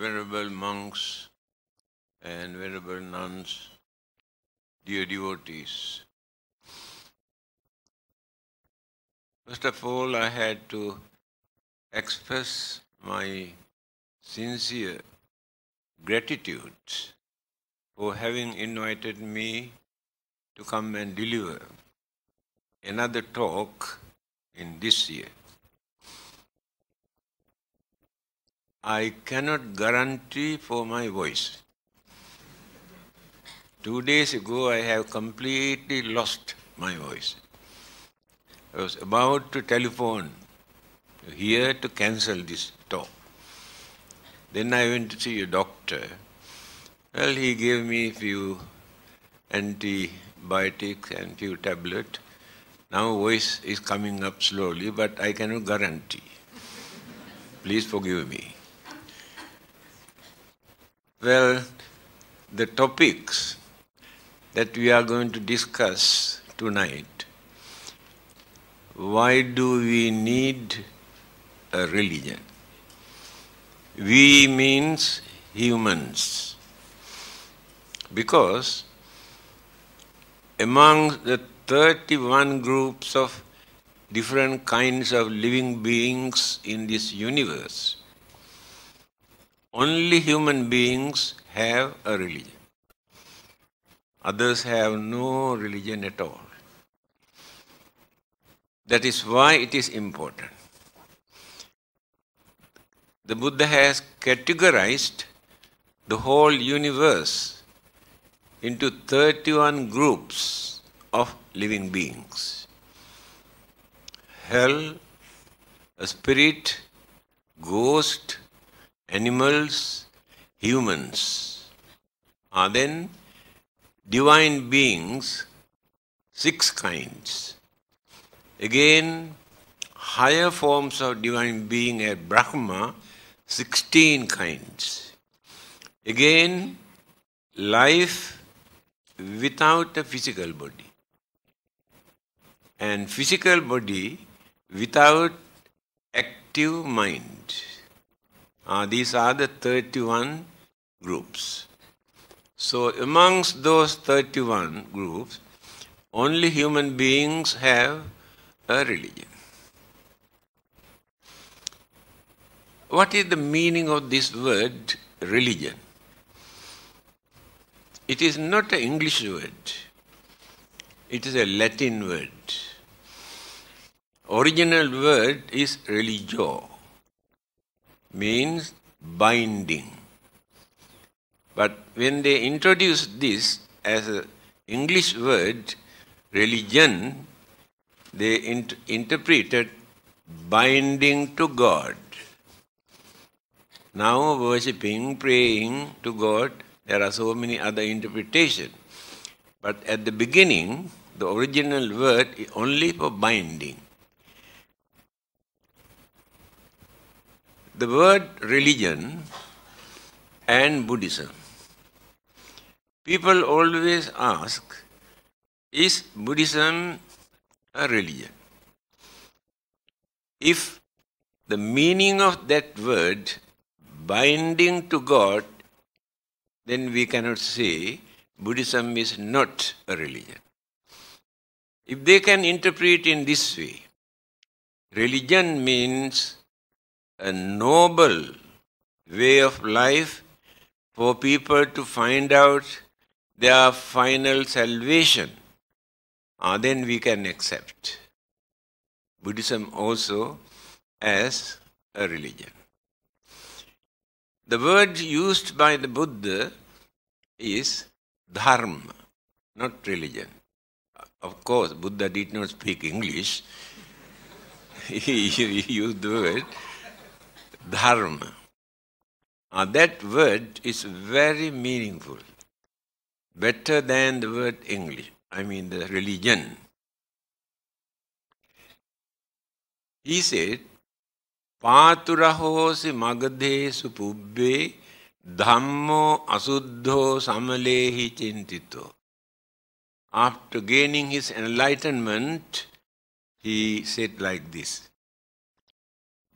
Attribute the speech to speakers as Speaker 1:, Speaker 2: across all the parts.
Speaker 1: venerable monks and venerable nuns, dear devotees.
Speaker 2: First of all, I had to express my sincere gratitude for having invited me to come and deliver another talk in this year. I cannot guarantee for my voice. Two days ago, I have completely lost my voice. I was about to telephone here to cancel this talk. Then I went to see a doctor. Well, he gave me a few antibiotics and few tablets. Now voice is coming up slowly, but I cannot guarantee. Please forgive me. Well, the topics that we are going to discuss tonight why do we need a religion? We means humans. Because among the 31 groups of different kinds of living beings in this universe, only human beings have a religion. Others have no religion at all. That is why it is important. The Buddha has categorized the whole universe into 31 groups of living beings hell, a spirit, ghost, animals, humans are uh, then divine beings, six kinds. Again, higher forms of divine being at Brahma, 16 kinds. Again, life without a physical body. And physical body without active mind. Uh, these are the 31 groups. So, amongst those 31 groups, only human beings have a religion. What is the meaning of this word religion? It is not an English word, it is a Latin word. Original word is religio means binding. But when they introduce this as an English word, religion, they int- interpreted binding to God. Now, worshipping, praying to God, there are so many other interpretations. But at the beginning, the original word is only for binding. the word religion and Buddhism. People always ask, is Buddhism a religion? If the meaning of that word binding to God, then we cannot say Buddhism is not a religion. If they can interpret in this way, religion means a noble way of life for people to find out their final salvation, uh, then we can accept Buddhism also as a religion. The word used by the Buddha is dharma, not religion. Of course, Buddha did not speak English. he used the word dharma. Uh, that word is very meaningful, better than the word English, I mean the religion. He said, පාතුරහෝසි magadhe supubbe Dhammo asuddho samalehi chintito. After gaining his enlightenment, he said like this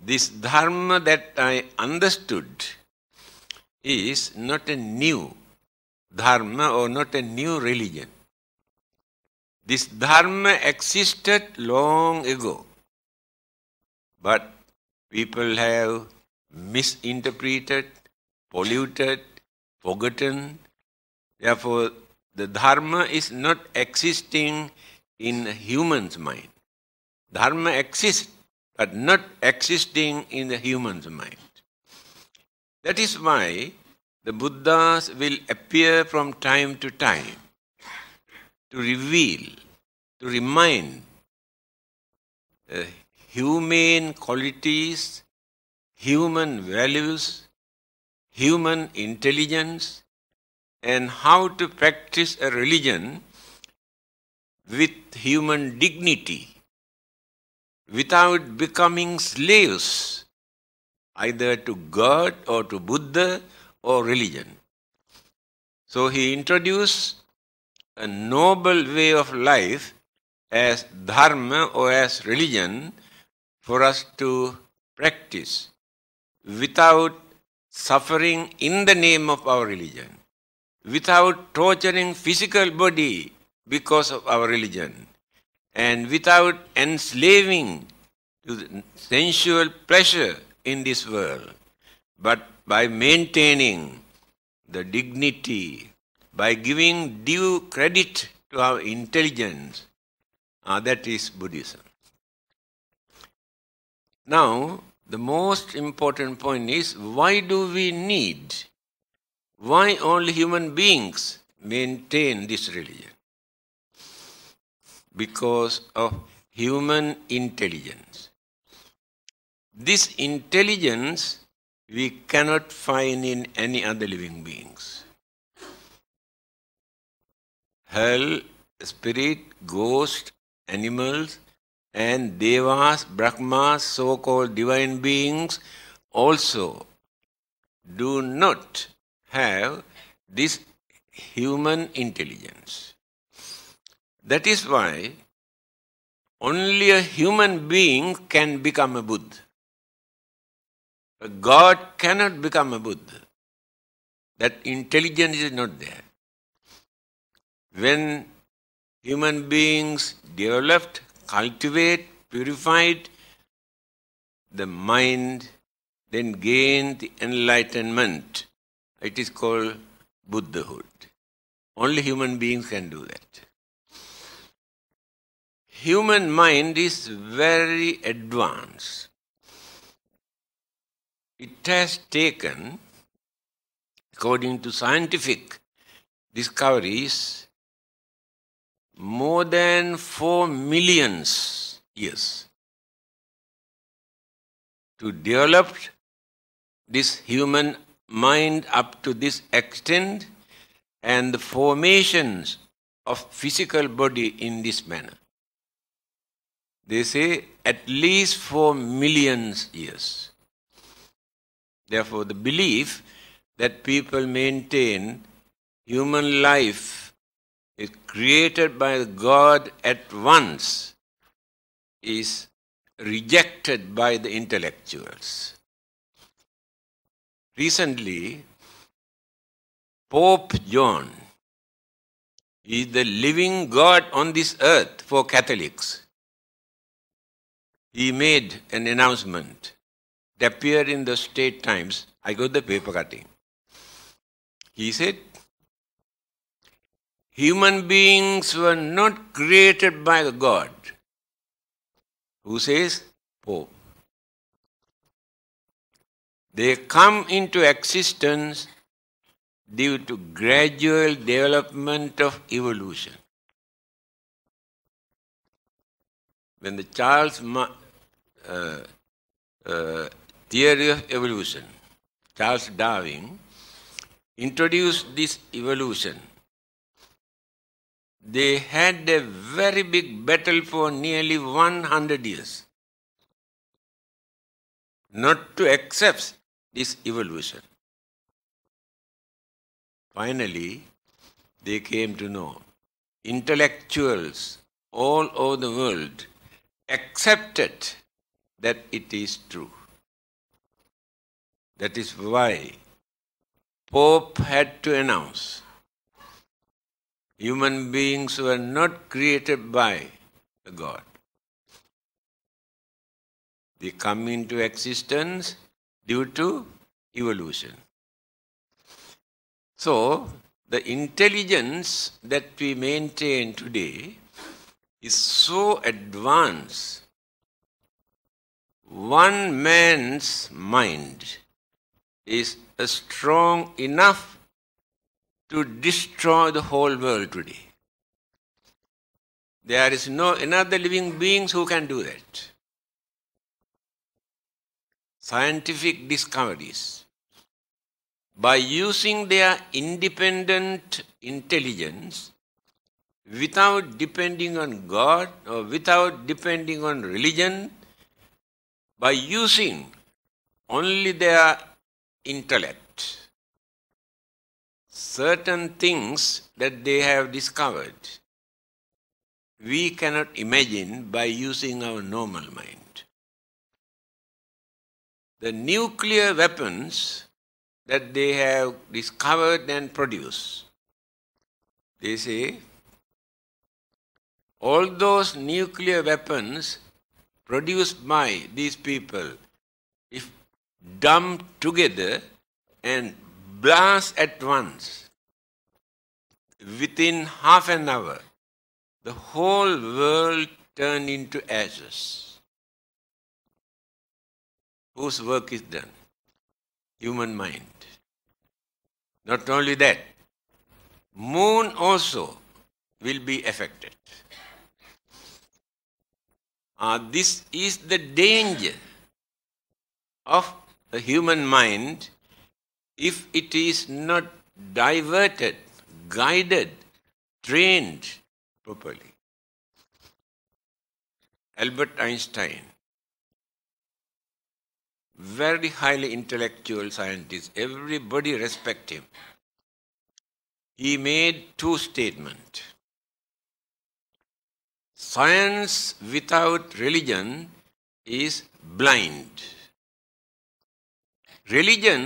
Speaker 2: this dharma that I understood is not a new dharma or not a new religion. This dharma existed long ago, but people have misinterpreted, polluted, forgotten. Therefore, the dharma is not existing in human's mind. Dharma exists but not existing in the human's mind. That is why the Buddhas will appear from time to time to reveal, to remind uh, human qualities, human values, human intelligence, and how to practice a religion with human dignity without becoming slaves either to God or to Buddha or religion. So he introduced a noble way of life as dharma or as religion for us to practice without suffering in the name of our religion, without torturing physical body because of our religion, and without enslaving to sensual pleasure in this world, but by maintaining the dignity, by giving due credit to our intelligence, uh, that is Buddhism. Now, the most important point is why do we need, why only human beings maintain this religion? because of human intelligence. This intelligence we cannot find in any other living beings. Hell, spirit, ghost, animals, and devas, brahmas, so called divine beings also do not have this human intelligence. That is why only a human being can become a Buddha. A God cannot become a Buddha. That intelligence is not there. When human beings developed, cultivate, purified the mind, then gain the enlightenment. It is called Buddhahood. Only human beings can do that human mind is very advanced. It has taken, according to scientific discoveries,
Speaker 1: more than 4 millions years to develop this human
Speaker 2: mind up to this extent and the formations of physical body in this manner. They say at least for millions years. Therefore, the belief that people maintain human life is created by God at once is rejected by the intellectuals. Recently,
Speaker 1: Pope John is the living God on this earth for Catholics he
Speaker 2: made an announcement. It appeared in the State Times. I got the paper cutting. He said, Human beings were not created by God. Who says? Pope. They come into existence due to gradual development of evolution. When the Charles Ma- uh, uh, theory of evolution, Charles Darwin introduced this evolution. They had a very big battle for nearly 100 years
Speaker 1: not to accept this evolution. Finally, they came to know
Speaker 2: intellectuals all over the world accepted that it is true. That is why Pope had to announce human beings were not created by God. They come into existence due to evolution. So, the intelligence that we maintain today is so advanced one man's mind is strong enough to destroy the whole world today. There is no another living beings who can do that. Scientific discoveries, by using their independent intelligence, without depending on God or without depending on religion by using only their intellect certain things that they have discovered we cannot imagine by using our normal mind. The nuclear weapons that they have discovered and produced, they say all those nuclear weapons produced by these people, if dumped together and blast at once, within half an hour, the whole world turned into ashes. Whose work is done? Human mind. Not only that, moon also will be affected. Uh, this is the danger of the human mind if it is not diverted, guided, trained properly. Albert Einstein, very highly intellectual scientist, everybody respect him. He made two statements science without religion is blind. Religion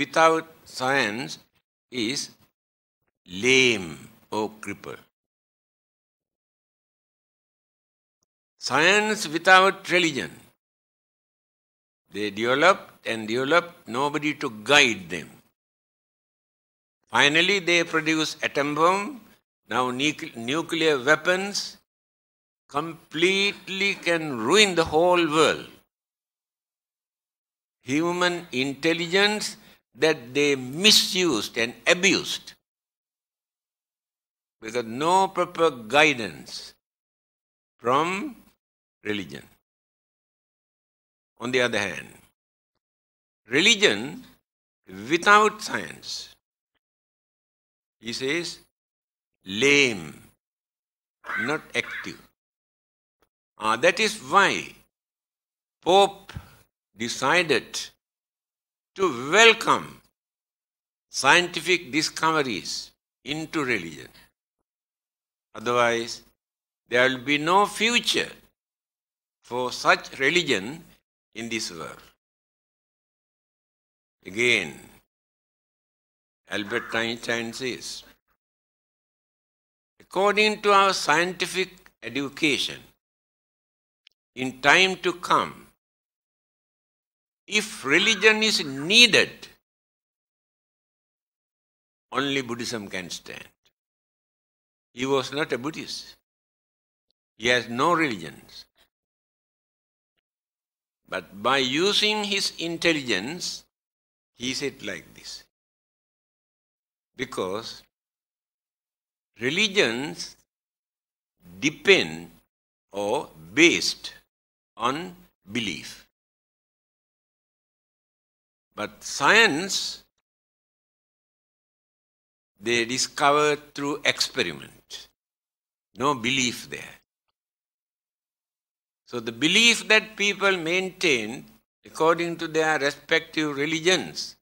Speaker 1: without science is lame or cripple. Science without religion. They developed and developed, nobody to guide
Speaker 2: them. Finally, they produce atom bomb, now nuclear weapons, completely can ruin the whole world. Human intelligence that they misused and abused because no
Speaker 1: proper guidance from religion. On the other hand, religion without science, he says, lame,
Speaker 2: not active. Uh, that is why Pope decided to welcome scientific discoveries into religion. Otherwise, there will be no future for such
Speaker 1: religion in this world. Again, Albert Einstein says, according to our scientific education, in time to come, if religion is needed, only Buddhism can stand. He was not a Buddhist. He has no religions.
Speaker 2: But by using his intelligence, he said like this. Because religions
Speaker 1: depend or based unbelief. But science, they discover through experiment.
Speaker 2: No belief there. So the belief that people maintain according to their respective religions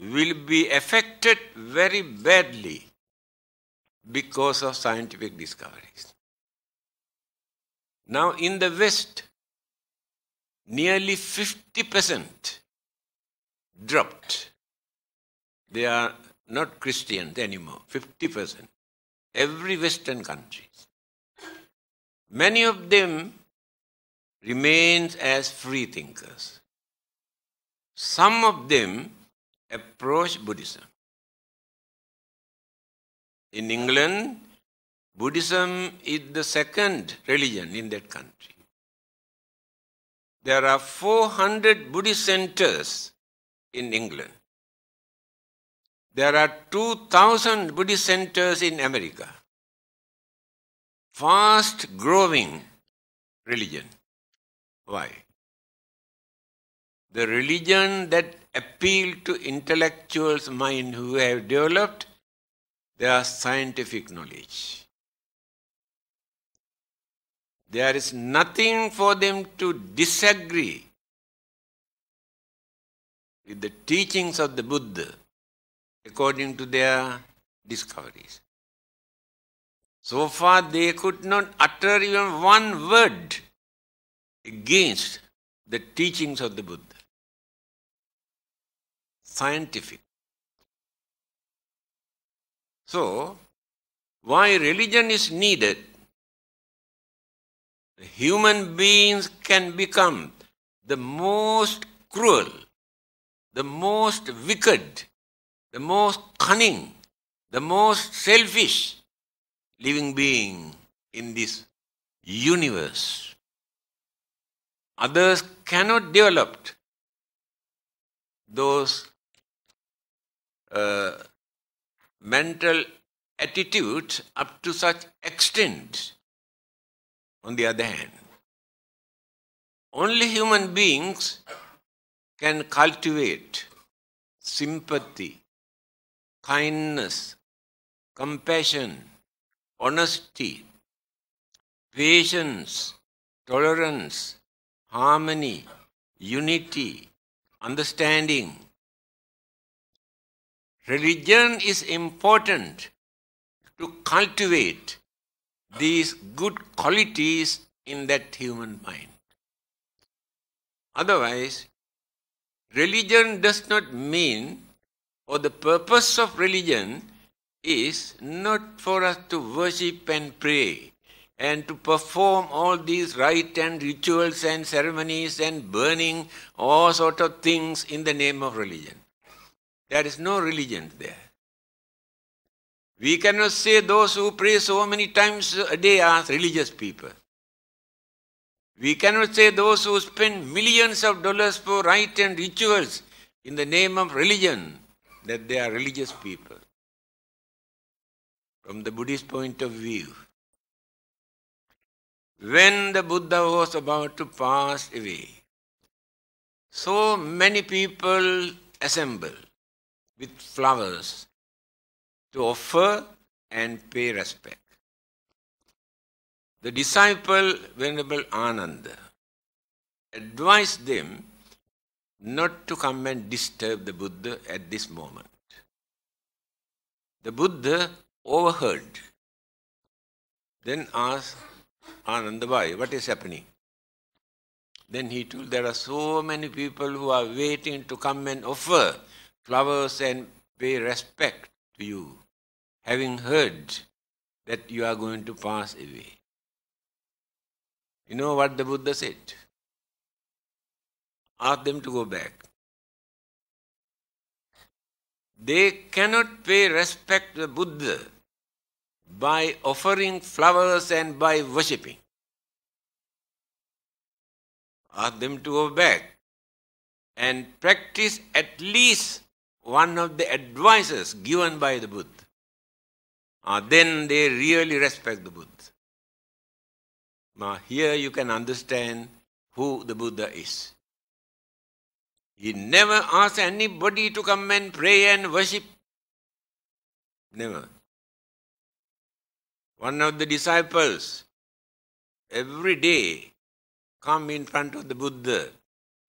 Speaker 2: will be affected very badly because of scientific discoveries. Now, in the West, nearly 50% dropped. They are not Christians anymore, 50%. Every Western countries. Many of them remains as free thinkers. Some of them
Speaker 1: approach Buddhism. In England, Buddhism is the second religion in that country.
Speaker 2: There are 400 Buddhist centers in England.
Speaker 1: There are 2,000 Buddhist centers in America. Fast growing religion. Why? The religion that appealed to
Speaker 2: intellectuals' mind who have developed their scientific knowledge. There is nothing for them
Speaker 1: to disagree with the teachings of the Buddha according to their discoveries.
Speaker 2: So far, they could not utter even one word against the teachings of the Buddha. Scientific. So, why religion is needed human beings can become the most cruel, the most wicked, the most cunning, the most selfish living being in this universe. Others cannot develop those uh, mental attitudes up to such extent on the other hand. Only human beings can cultivate sympathy, kindness, compassion, honesty, patience, tolerance, harmony, unity, understanding. Religion is important to cultivate these good qualities in that human mind. Otherwise, religion does not mean, or the purpose of religion is not for us to worship and pray and to perform all these rites and rituals and ceremonies and burning all sort of things in the name of religion. There is no religion there. We cannot say those who pray so many times a day are religious people. We cannot say those who spend millions of dollars for rites and rituals in the name of religion that they are religious people. From the Buddhist point of view, when the Buddha was about to pass away, so many people assembled with flowers to offer and pay respect. The disciple Venerable Ananda advised them not to come and disturb the Buddha at this moment. The Buddha overheard, then asked Ananda "Why? what is happening? Then he told, there are so many people who are waiting to come and offer flowers and pay respect to you having heard that you are going to pass away. You know what the Buddha said? Ask them to go back. They cannot pay respect to the Buddha by offering flowers and by worshipping. Ask them to go back and practice at least one of the advices given by the Buddha uh, then they really respect the Buddha. Now, here you can understand who the Buddha is. He never asked anybody to come and pray and worship. Never. One of the disciples, every day, come in front of the Buddha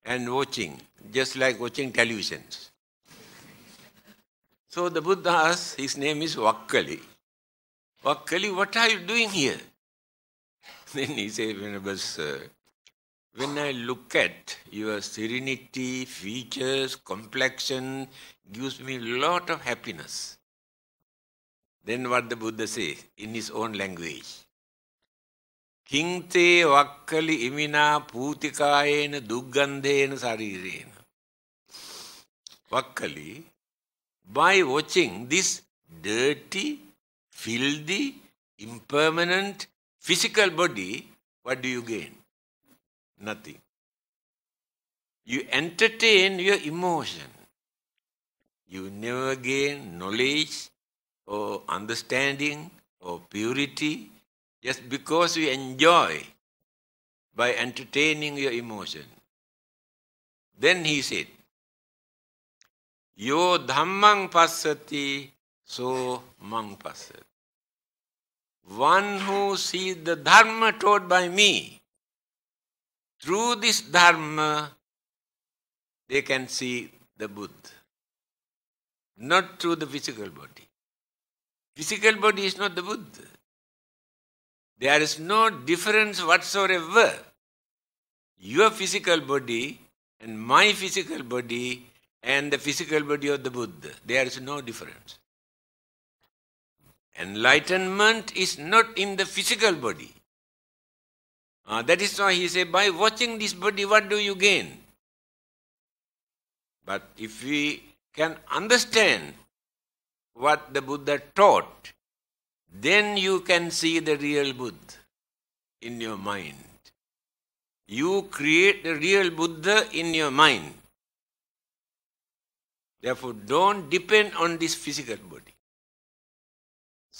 Speaker 2: and watching, just like watching televisions. So the Buddha, his name is Vakkali. Kali, what are you doing here? Then he said, Venerable Sir, when I look at your serenity, features, complexion, gives me lot of happiness. Then what the Buddha says in his own language. Kingte vakkali imina putikayena duggandhena sarirena. Vakkali, by watching this dirty, filthy, impermanent physical body, what do you gain? Nothing. You entertain your emotion. You never gain knowledge or understanding or
Speaker 1: purity just because you enjoy by entertaining your emotion. Then he said,
Speaker 2: Yo dhammang pasati, so mang one who sees the dharma taught by me, through this dharma, they can see the Buddha, not through the physical body. Physical body is not the Buddha. There is no difference whatsoever. Your physical body and my physical body and the physical body of the Buddha, there is no difference. Enlightenment is not in the physical body. Uh, that is why he said, by watching this body, what do you gain? But if we can understand what the Buddha taught, then you can see the real Buddha in your mind. You create the real Buddha in your mind. Therefore, don't depend on this physical body.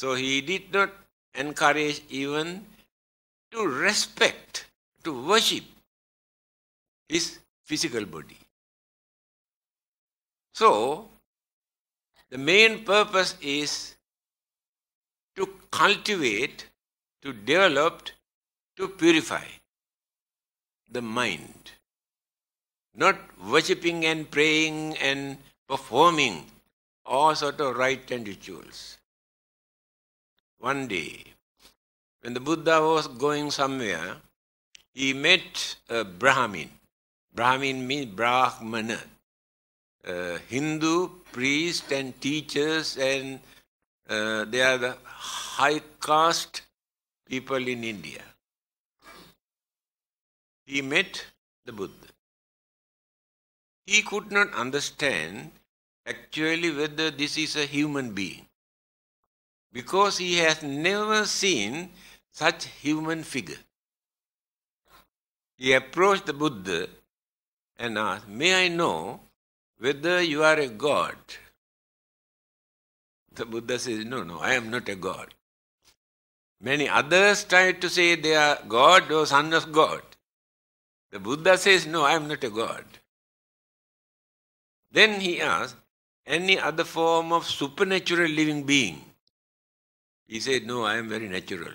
Speaker 2: So he did not encourage even to respect, to worship
Speaker 1: his physical body. So, the main purpose is to
Speaker 2: cultivate, to develop, to purify the mind. Not worshipping and praying and performing all sort of rites and rituals one day, when the Buddha was going somewhere, he met a Brahmin. Brahmin means Brahmana, Hindu priests and teachers, and uh, they are the high caste people in India. He met the Buddha. He could not understand actually whether this is a human being because he has never seen such human figure. He approached the Buddha and asked, May I know whether you are a god? The Buddha says, No, no, I am not a god. Many others tried to say they are God or son of God. The Buddha says, No, I am not a god. Then he asked, Any other form of supernatural living being? He said, No, I am very natural.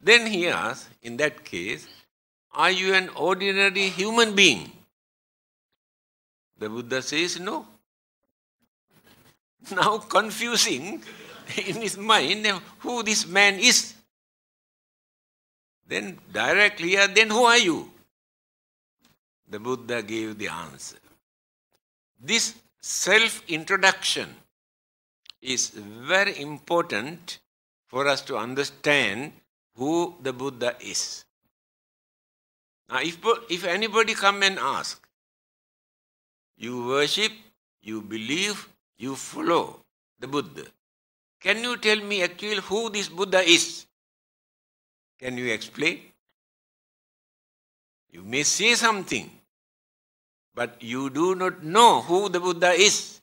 Speaker 2: then he asked, In that case, are you an ordinary human being? The Buddha says, No. Now confusing in his mind who this man is. Then directly, then who are you? The Buddha gave the answer. This self introduction is very important for us to understand who the Buddha is. Now, if, if anybody come and ask, you worship, you believe, you follow the Buddha.
Speaker 1: Can you tell me actually who this Buddha is? Can you explain? You may say something, but you do not know who the Buddha is.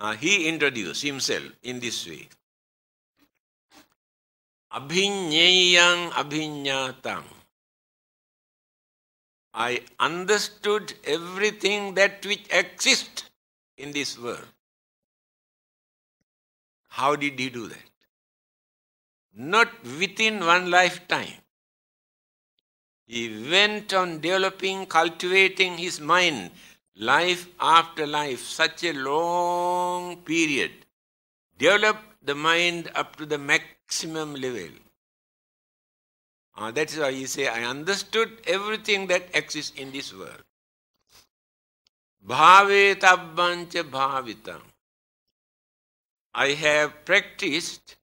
Speaker 1: Uh, he introduced himself in this way. Abhinyayang Abhinyatang. I understood everything that which exists in this world.
Speaker 2: How did he do that? Not within one lifetime. He went on developing, cultivating his mind life after life, such a long period. Develop the mind up to the maximum level. Uh, that is why you say, I understood everything that exists in this world. Bhavetabbancha bhavitam. I have practiced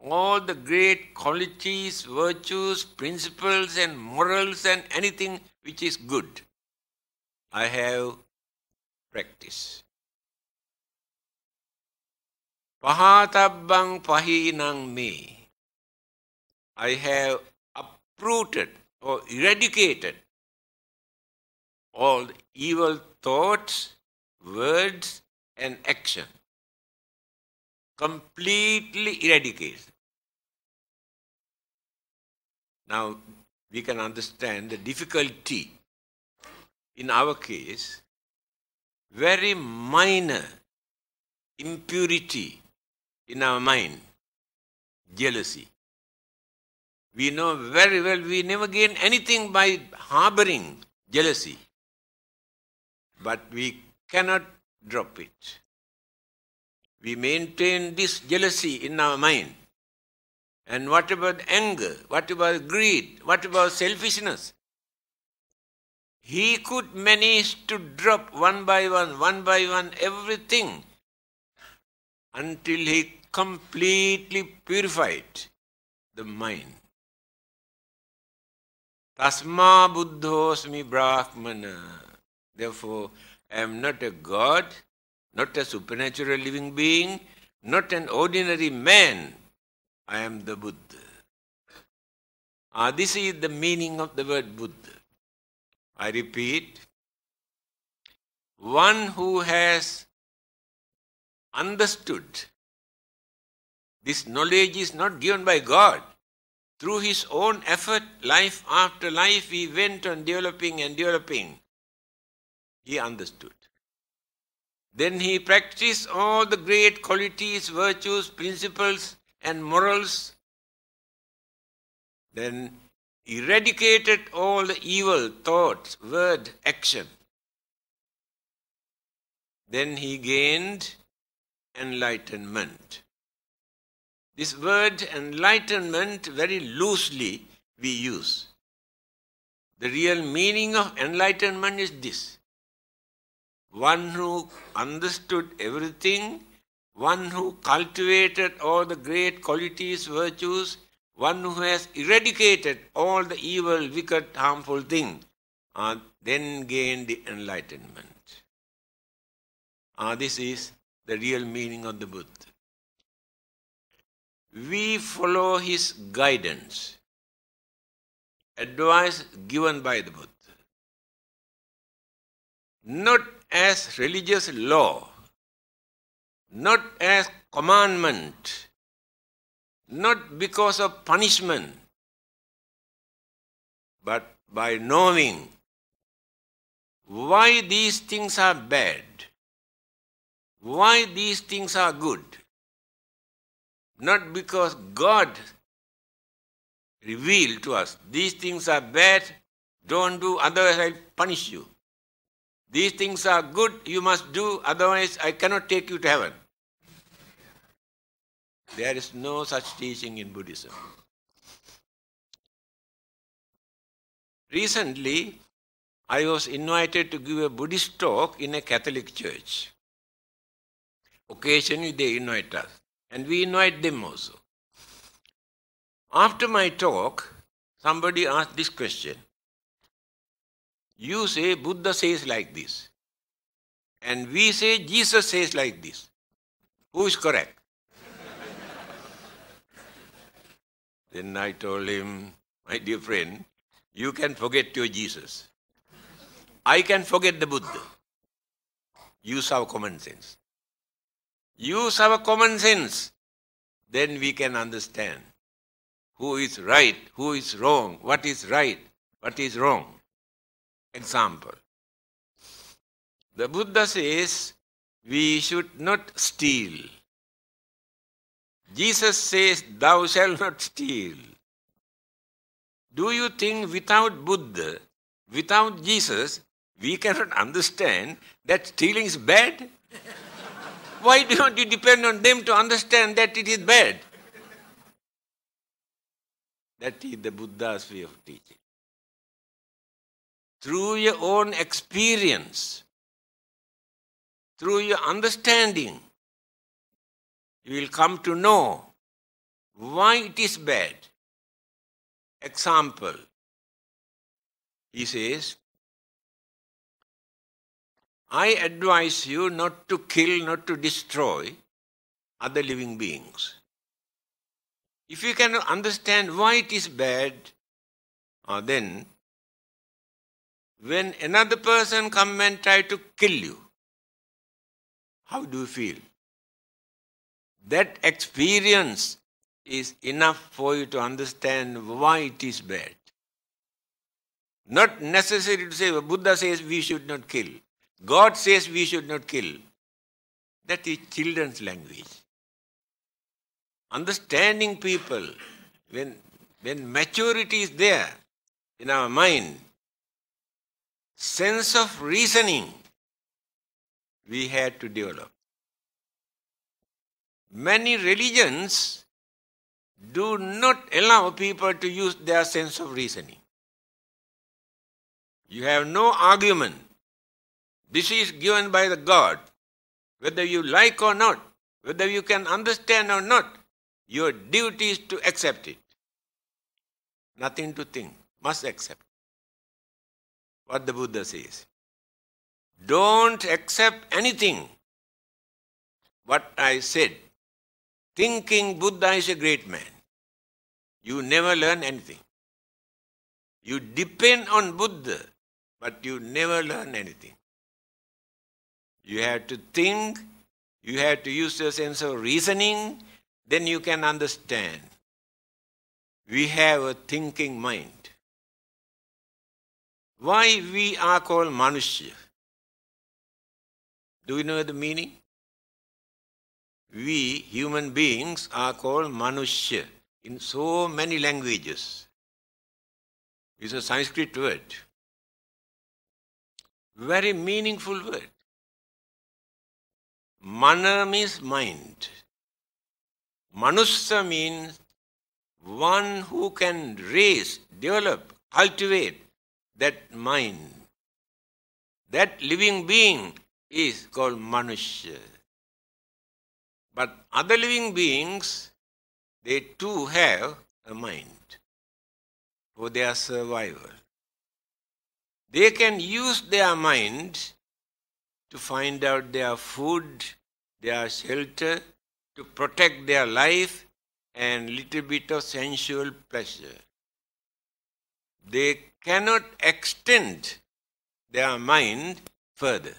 Speaker 2: all the great qualities, virtues, principles, and morals, and anything which is good. I have practice. Pahatabbang pahinang me. I have
Speaker 1: uprooted or eradicated all evil thoughts, words, and action. Completely eradicated.
Speaker 2: Now we can understand the difficulty in our case, very minor impurity in our mind, jealousy. We know very well we never gain anything by harboring jealousy, but we cannot drop it. We maintain this jealousy in our mind. And what about anger? What about greed? What about selfishness? He could manage to drop one by one, one by one, everything until he completely purified the mind. Tasma buddhosmi brahmana. Therefore, I am not a god, not a supernatural living being, not an ordinary man. I am the Buddha. Ah, this is the meaning of the word Buddha. I repeat, one who has understood this knowledge is not given by God. Through his own effort, life after life, he went on developing and developing. He understood. Then he practiced all the great qualities, virtues, principles, and morals. Then eradicated all the evil thoughts, word, action. Then he gained enlightenment. This word enlightenment very loosely we use. The real meaning of enlightenment is this one who understood everything, one who cultivated all the great qualities, virtues, one who has eradicated all the evil, wicked, harmful things, uh, then gain the enlightenment. Uh, this is the real meaning of the Buddha.
Speaker 1: We follow his guidance, advice given by the Buddha, not as religious law, not as commandment, not because of punishment, but by knowing why these things are bad, why these things are good. Not because God revealed
Speaker 2: to us these things are bad, don't do, otherwise I'll punish you. These things are good, you must do, otherwise I cannot take you to heaven.
Speaker 1: There is no such teaching in Buddhism. Recently, I was invited to give a
Speaker 2: Buddhist talk in a Catholic church. Occasionally, they invite us, and we invite them also. After my talk, somebody asked this question You say Buddha says like this, and we say Jesus says like this. Who is correct? Then I told him, My dear friend, you can forget your Jesus. I can forget the Buddha. Use our common sense. Use our common sense. Then we can understand who is right, who is wrong, what is right, what is wrong. Example The Buddha says we should not steal. Jesus says, Thou shalt not steal. Do you think without Buddha, without Jesus, we cannot understand that stealing is bad? Why don't you depend on them to understand that it is bad? That is the Buddha's
Speaker 1: way of teaching. Through your own experience, through your understanding, you will come to know why it is bad. Example, he says, I advise you not to kill, not to destroy other
Speaker 2: living beings. If you can understand why it is bad,
Speaker 1: uh, then when another person come and try to kill you, how do you feel?
Speaker 2: That experience is enough for you to understand why it is bad. Not necessary to say, Buddha says we should not kill. God says we should not kill. That is children's language. Understanding people, when, when maturity is there in our mind, sense of reasoning we had to develop many religions do not allow people to use their sense of reasoning. You have no argument. This is given by the God. Whether you like or not, whether you can understand or not, your duty is to accept it. Nothing
Speaker 1: to think, must accept. What the Buddha says. Don't accept anything what I said
Speaker 2: thinking Buddha is a great man. You never learn anything. You depend on Buddha, but you never learn anything. You have to think, you have to use your sense of reasoning, then you can understand. We have a thinking
Speaker 1: mind. Why we are called Manushya? Do you know the meaning? we
Speaker 2: human beings are called manushya in so many languages.
Speaker 1: It's a Sanskrit word. Very meaningful word. Mana means mind.
Speaker 2: Manusha means one who can raise, develop, cultivate that mind. That living being is called manushya. But other living beings, they too have a mind for their survival. They can use their mind to find out their food, their shelter, to protect their life and little bit of sensual pleasure. They cannot extend their mind further.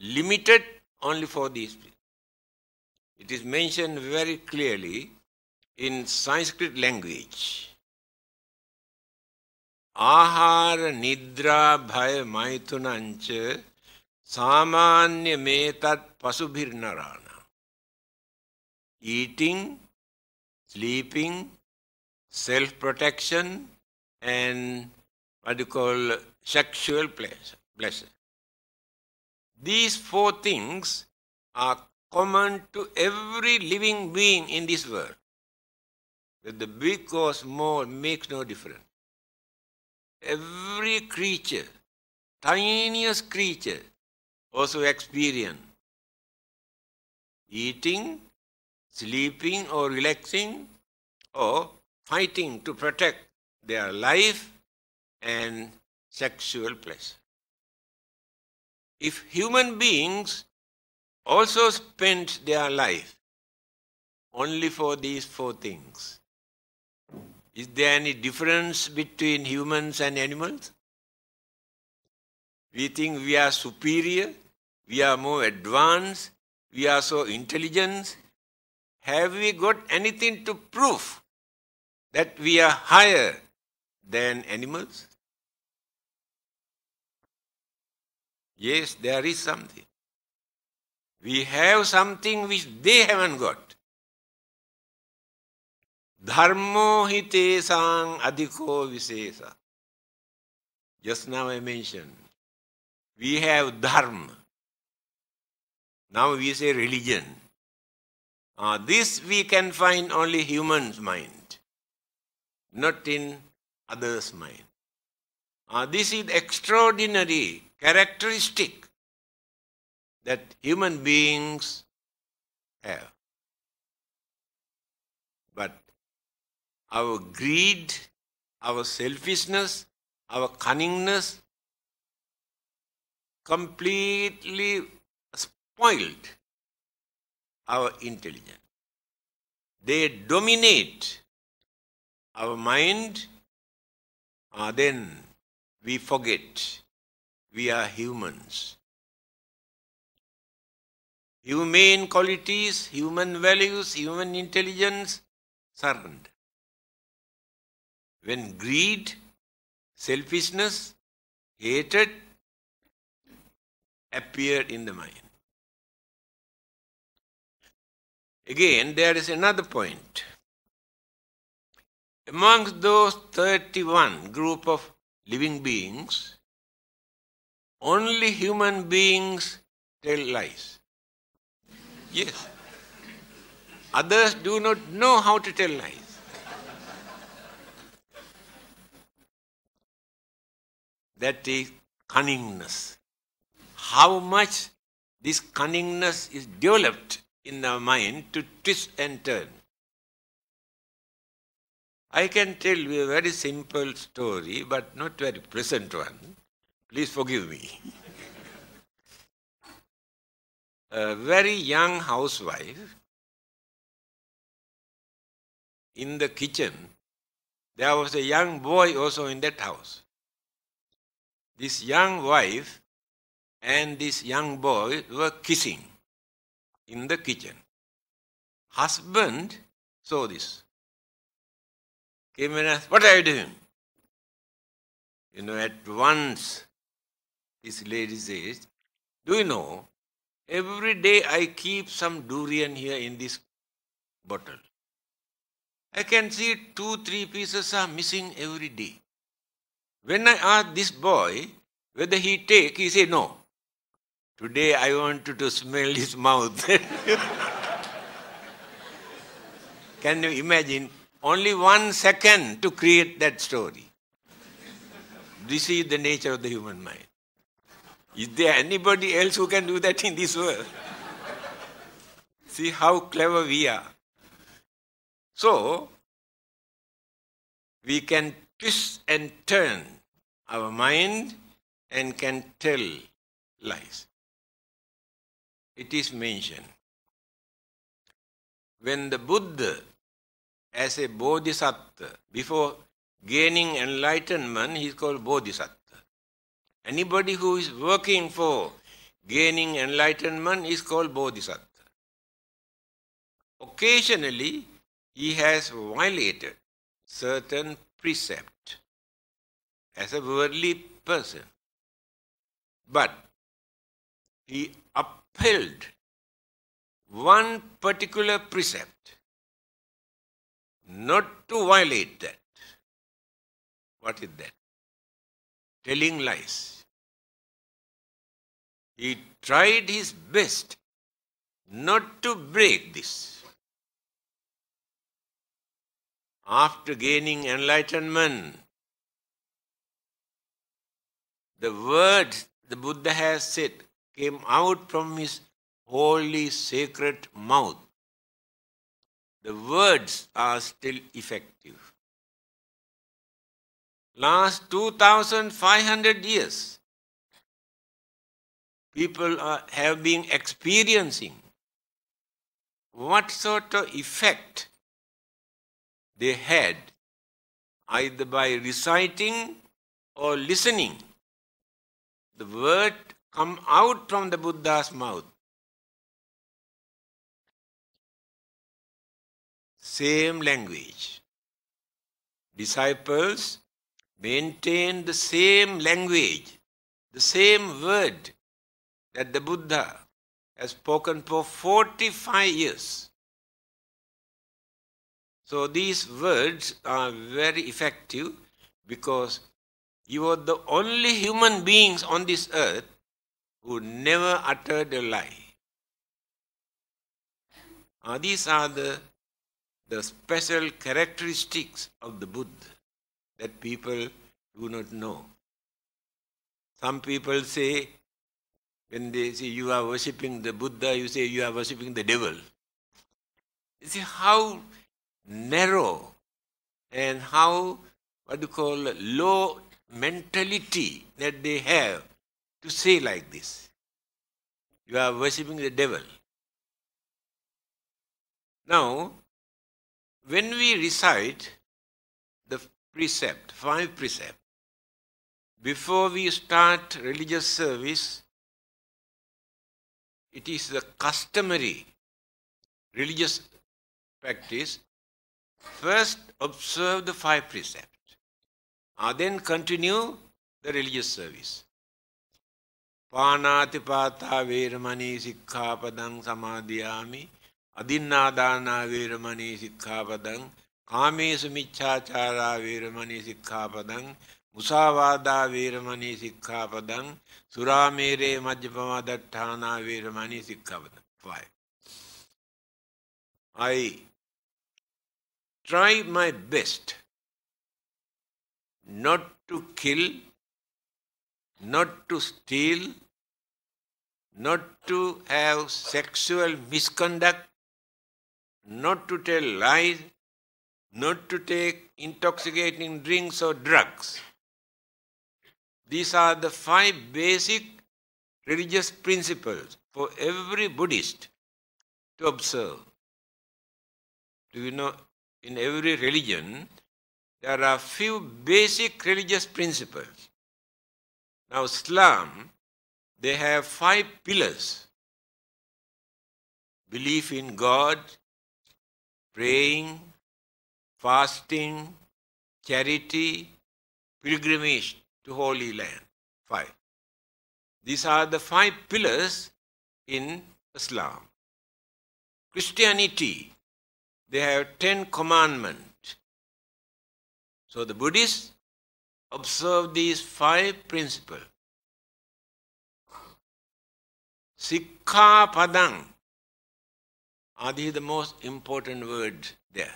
Speaker 2: Limited only for these people. It is mentioned very clearly in Sanskrit language. ආහාර nidra භය මෛතුනංච සාමාන්‍ය මේතත් පසුබිරනරාණ eating sleeping self protection and what you call sexual pleasure these four things are common to every living being in this world. Whether big or small
Speaker 1: makes no difference. Every creature, tiniest creature, also experience
Speaker 2: eating, sleeping or relaxing, or fighting to protect their life and sexual pleasure
Speaker 1: if human beings also spent their life only for these four things, is
Speaker 2: there any difference between humans and animals? We think we are superior, we are more advanced, we are so intelligent. Have we got anything to prove that we are higher than animals? Yes, there is something. We have something which
Speaker 1: they haven't got. Dharmo sang, adhiko visesa. Just now I mentioned,
Speaker 2: we have dharma. Now we say religion. Uh, this we can find only human's mind, not in others' mind. Uh, this is extraordinary characteristic that human beings have. But our greed, our selfishness, our cunningness completely spoiled our intelligence. They dominate our
Speaker 1: mind, uh, then we forget we are humans. Humane qualities, human values, human intelligence, surrender. When greed, selfishness, hatred appeared in the mind. Again, there is another point. Amongst those 31 group of living beings,
Speaker 2: only human beings tell lies. Yes. Others do not know how to tell lies. That is cunningness. How much this cunningness is developed in our mind to twist and turn. I can tell you a very simple story, but not very pleasant one. Please forgive me.
Speaker 1: a very young housewife in the kitchen.
Speaker 2: There was a young boy also in that house. This young wife
Speaker 1: and this young boy were kissing in the kitchen. Husband saw this. Came and asked, What are you doing? You know, at once
Speaker 2: this lady says, Do you know, every day I keep some durian here in this bottle. I can see two, three pieces are missing every day. When I asked this boy whether he take, he say No. Today I want you to smell his mouth. Can you imagine? Only one second to create that story. This is the nature of the human mind. Is there anybody else who can do that in this world? See how clever we are. So, we can twist and turn our mind and can tell
Speaker 1: lies. It is mentioned. When the Buddha, as a bodhisattva, before
Speaker 2: gaining enlightenment, he is called bodhisattva. Anybody who is working for gaining enlightenment is called bodhisattva. Occasionally, he has violated certain
Speaker 1: precept as a worldly person, but he upheld one particular precept, not to violate that. What is that? telling lies. He tried his best not to break
Speaker 2: this. After gaining enlightenment, the words the Buddha has said came out from his holy sacred mouth.
Speaker 1: The words are still effective last 2500 years people are, have been experiencing what sort of effect they had either by reciting or listening the word come out from the buddha's mouth same language
Speaker 2: disciples Maintain the same language, the same word that the Buddha has spoken for 45 years. So these words are very effective because you are the only human beings on this earth who never uttered a lie. Uh, these are the, the special characteristics of the Buddha that people do not know. Some people say, when they say you are worshipping the Buddha, you say you are worshipping the devil. You see how narrow and how, what do you call, low mentality that they have to say like this. You are worshipping the devil. Now, when we recite
Speaker 1: precept, five precepts. Before we start religious service, it is the customary religious practice. First, observe the five
Speaker 2: precepts, and then continue the religious service. පානාතිපාතා වේරමණී සික්ඛාපදං සමාදියාමි අදින්නාදානා වේරමණී සික්ඛාපදං ආමේස මිච්ඡාචාරා වීරමණී සික්ඛාපදං මුසාවාදා වීරමණී සික්ඛාපදං සුරාමේරේ මජ්ජපමා දට්ඨානා වීරමණී සික්ඛාපදං 5 I try my best not to kill, not to steal, not to have sexual misconduct, not to tell lies, not to take intoxicating drinks or drugs. These are the five basic religious principles for every Buddhist to observe. Do you know in every religion there are few basic religious principles. Now Islam
Speaker 1: they have five pillars. Belief in God, praying, fasting, charity, pilgrimage to Holy Land. Five. These are the five pillars in Islam. Christianity, they have ten commandments. So the Buddhists observe these five principles. Sikha padang. Adi is the most important word there.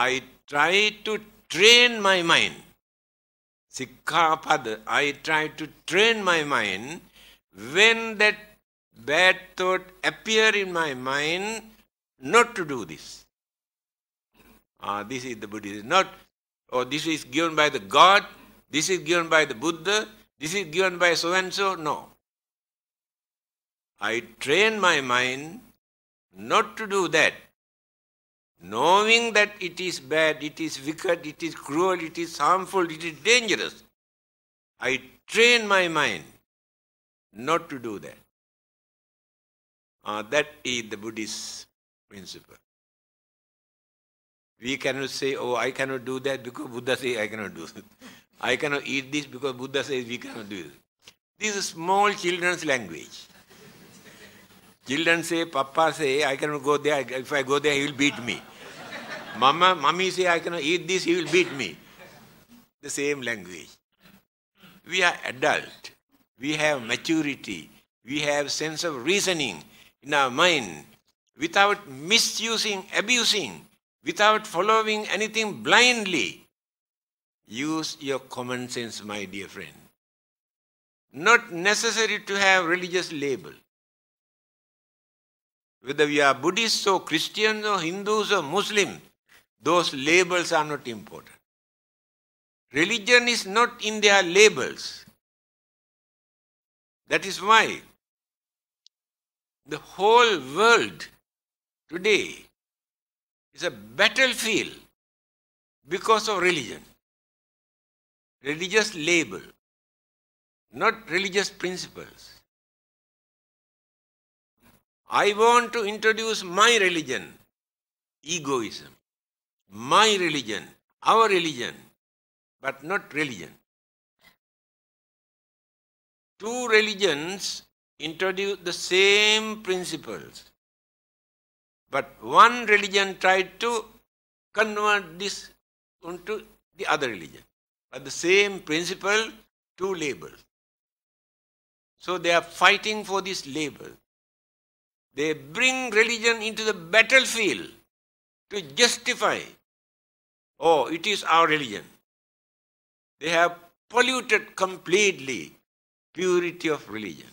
Speaker 1: I try to
Speaker 2: train my mind. sikkhapada. I try to train my mind. When that bad thought appear in my mind, not to do this. Ah, this is the Buddhism. Not, or oh, this is given by the God, this is given by the Buddha, this is given by so and so. No. I train my mind not to do that knowing that it is bad, it is wicked, it is cruel, it is harmful, it is dangerous, I train my mind
Speaker 1: not to do that. Uh, that is the Buddhist principle. We cannot say, oh, I cannot do that
Speaker 2: because Buddha says I cannot do it. I cannot eat this because Buddha says we cannot do it. This is small children's language. Children say, Papa say, I cannot go there. If I go there, he will beat me. Mama, Mommy say, I cannot eat this, he will beat me. The same language. We are adult. We have maturity. We have sense of reasoning in our mind without misusing, abusing, without following anything blindly. Use your common sense, my dear friend. Not necessary to have religious label whether we are Buddhists or Christians or Hindus or Muslims, those labels are not important.
Speaker 1: Religion is not in their labels. That is why the whole world today is a battlefield because of religion. Religious label, not religious principles. I want to introduce
Speaker 2: my religion, egoism, my religion, our
Speaker 1: religion, but not religion. Two religions introduce the same principles,
Speaker 2: but one religion tried to convert this into the other religion. But the same principle, two labels. So they are fighting for this label. They bring religion into the battlefield to justify, oh, it is our religion. They have polluted completely purity of religion.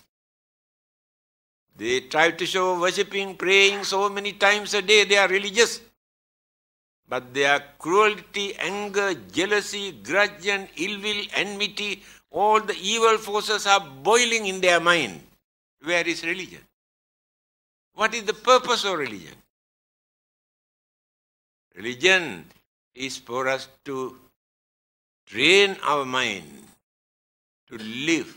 Speaker 2: They try to show worshipping, praying so many times a day, they are religious. But their cruelty, anger, jealousy, grudge and ill will, enmity, all the evil forces are
Speaker 1: boiling in their mind. Where is religion? What is the purpose of religion? Religion is for us to train our mind to live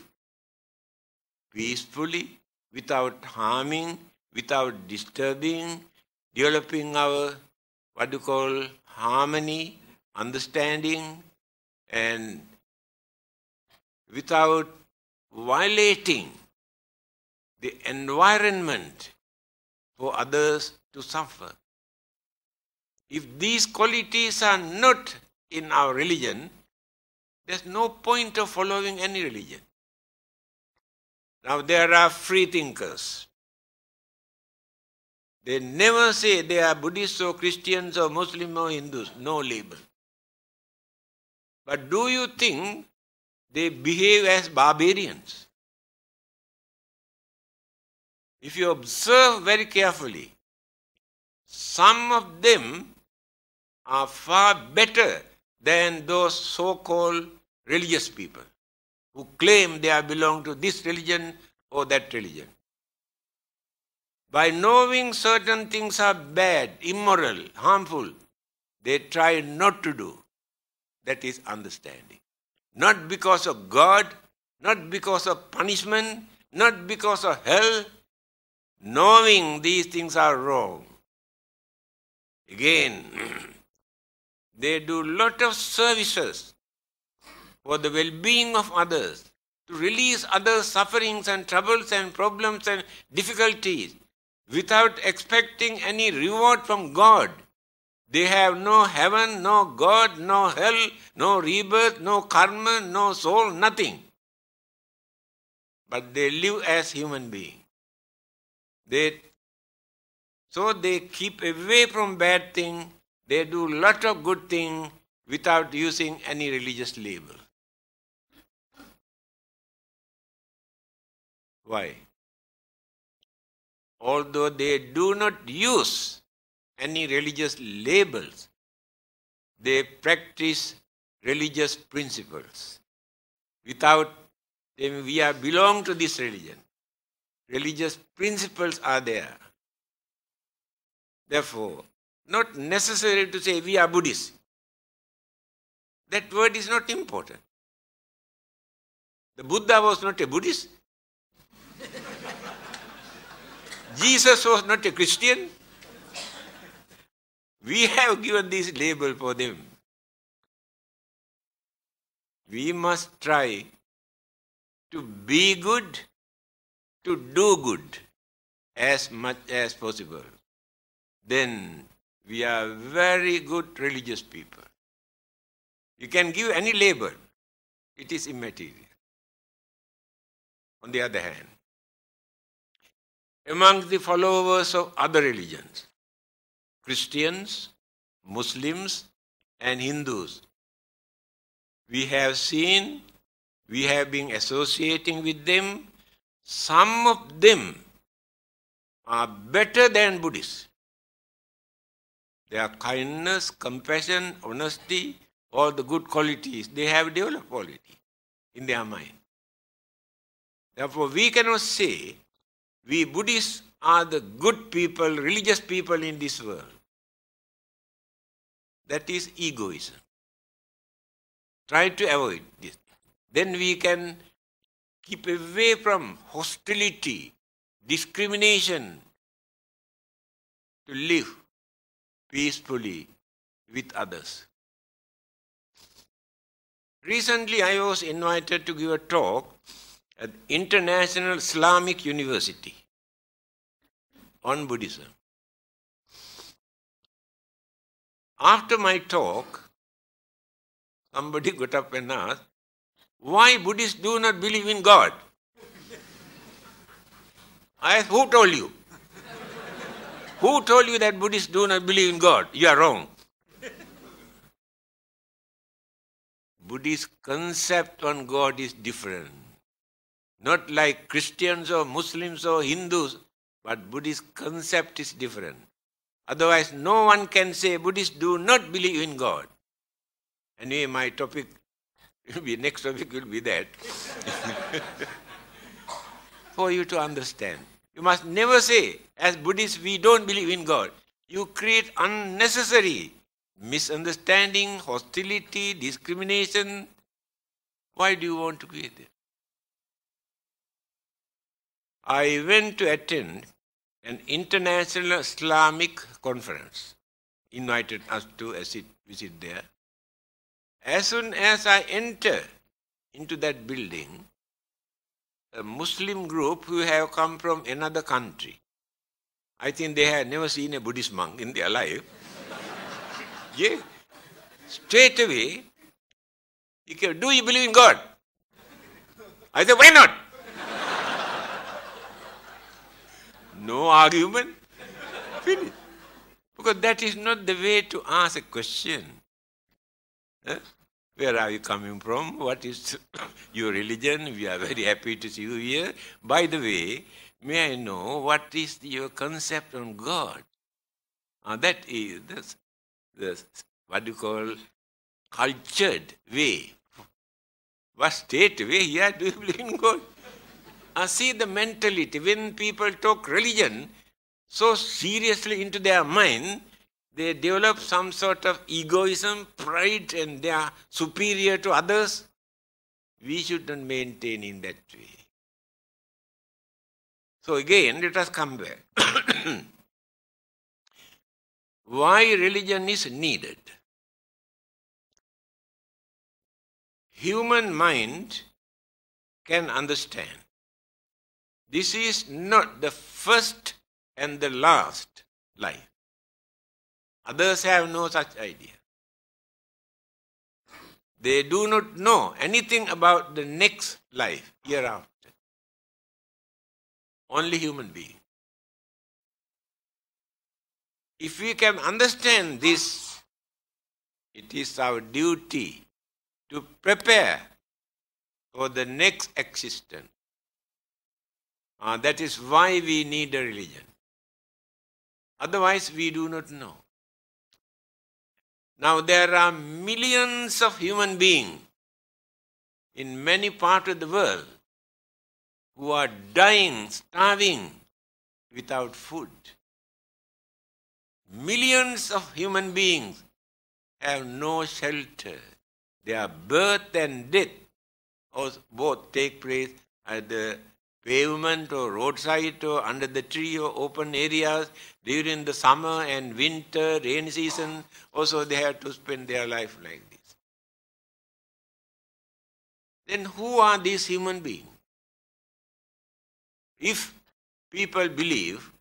Speaker 2: peacefully, without harming, without disturbing, developing our what you call harmony, understanding,
Speaker 1: and without violating the environment for others
Speaker 2: to suffer. If these qualities are not in
Speaker 1: our religion, there's no point of following any religion. Now there are free thinkers. They
Speaker 2: never say they are Buddhists or Christians or Muslims or Hindus, no label.
Speaker 1: But do you think they behave as barbarians? If you observe very carefully, some of them are far better
Speaker 2: than those so called religious people who claim they belong to this religion or that religion. By knowing certain things are bad, immoral, harmful, they try not to do. That is understanding. Not because of God, not because of punishment, not because of hell, knowing these things are wrong. Again, they do lot of services for the well-being of others, to release others' sufferings and troubles and problems and difficulties without expecting any reward from God. They have no heaven, no God, no hell,
Speaker 1: no rebirth, no karma, no soul, nothing. But they live as human beings. They, so
Speaker 2: they keep away from bad thing. They do lot of good thing without
Speaker 1: using any religious label. Why? Although they do not use any religious labels, they practice
Speaker 2: religious principles. Without them, we are belong to this religion religious principles are there.
Speaker 1: Therefore, not necessary to say we are Buddhists. That word is not important. The Buddha was not a Buddhist.
Speaker 2: Jesus was not a Christian. We have given this label for them. We must try to be good to do good as much as possible,
Speaker 1: then we are very good religious people. You can give any label, it is immaterial. On the other hand, among the followers of other religions,
Speaker 2: Christians, Muslims, and Hindus, we have seen, we have been associating with them some of them are better than Buddhists. Their kindness, compassion, honesty, all the good qualities, they have developed already in their mind. Therefore, we cannot say we Buddhists are the good people, religious
Speaker 1: people in this world. That is egoism. Try to avoid this. Then we can keep away from hostility, discrimination, to live peacefully with others.
Speaker 2: Recently, I was invited to give a talk at
Speaker 1: International Islamic University on Buddhism. After my talk,
Speaker 2: somebody got up and asked, why Buddhists do not believe in God? I asked, who told you? who told you that Buddhists do not believe in God? You are wrong. Buddhist concept on God is different. Not like Christians or Muslims or Hindus, but Buddhist concept is different. Otherwise, no one can say Buddhists do not believe in God. Anyway, my topic be, next topic will be that. For you to understand. You must never say, as Buddhists, we don't believe in God. You create unnecessary misunderstanding, hostility, discrimination. Why do you want to create that? I went to attend an international Islamic conference, invited us to visit there. As soon as I enter into that building, a Muslim group who have come from another country, I think they had never seen a Buddhist monk in their life. yeah. Straight away, he said, Do you believe in God? I said, Why not? no argument. Finish. Because that is not the way to ask a question. Eh? Where are you coming from? What is your religion? We are very happy to see you here. By the way, may I know what is your concept on God? Uh, that is the, the what you call cultured way. What state way here do you believe in God? Uh, see the mentality. When people talk religion so seriously into their mind, they develop some sort of egoism, pride, and they are superior to others. We shouldn't maintain in that way.
Speaker 1: So again, let us come back. Why religion is needed? Human mind can understand. This is not the first and the last life. Others have no such idea. They do not know anything about the next life, year after. Only human being.
Speaker 2: If we can understand this, it is our duty to prepare for the next existence. Uh, that is why we need a religion. Otherwise, we do not know. Now, there are millions of human beings in many parts of the world who are dying, starving without food. Millions of human beings have no shelter. Their birth and death both take place at the pavement or roadside or under the tree or open areas during the summer and winter, rain season. Also, they have to spend their life like this.
Speaker 1: Then, who are these human beings? If people believe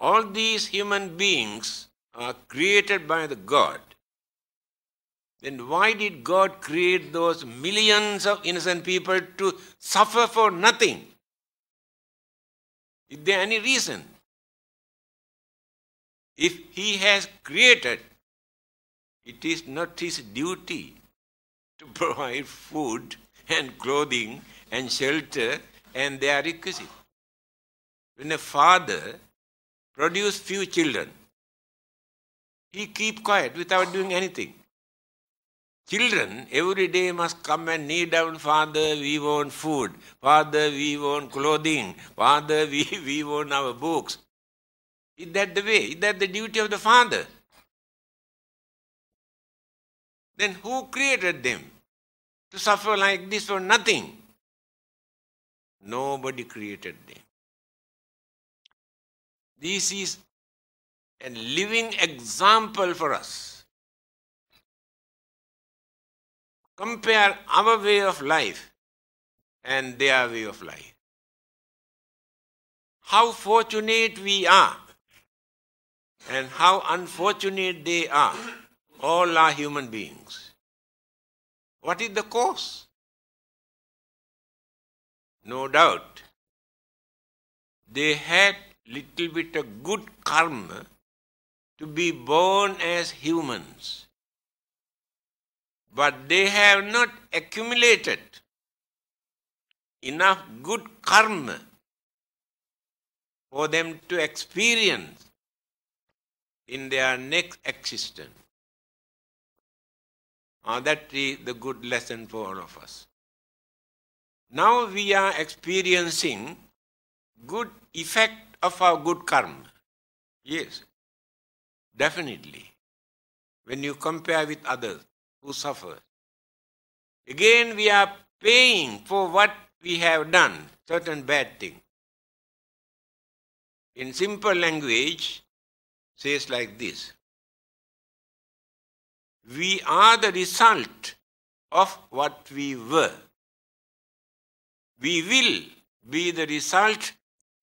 Speaker 1: all these human
Speaker 2: beings are created by the God, then why did God create those millions of innocent people to suffer for nothing?
Speaker 1: Is there any reason? If he has created, it is not his duty
Speaker 2: to provide food and clothing and shelter and
Speaker 1: their requisite. When a father produces few children, he keep quiet without doing anything.
Speaker 2: Children every day must come and kneel down, Father, we want food. Father, we want clothing. Father, we, we want our books. Is that the way? Is that
Speaker 1: the duty of the Father? Then who created them to suffer like this for nothing? Nobody created them. This is a living example for us. compare our way of life and their way of life. How fortunate we are
Speaker 2: and how unfortunate they are. All are human beings.
Speaker 1: What is the cause? No doubt, they had little bit of good karma
Speaker 2: to be born as humans but they have not accumulated enough good karma for them to experience in their next existence. Uh, that is the good lesson for all of us. Now we are experiencing good effect of our good karma. Yes, definitely. When you compare with others, who suffer.
Speaker 1: Again, we are paying for what we have done, certain bad thing. In simple language, says like this We are the result of what we were. We will be the result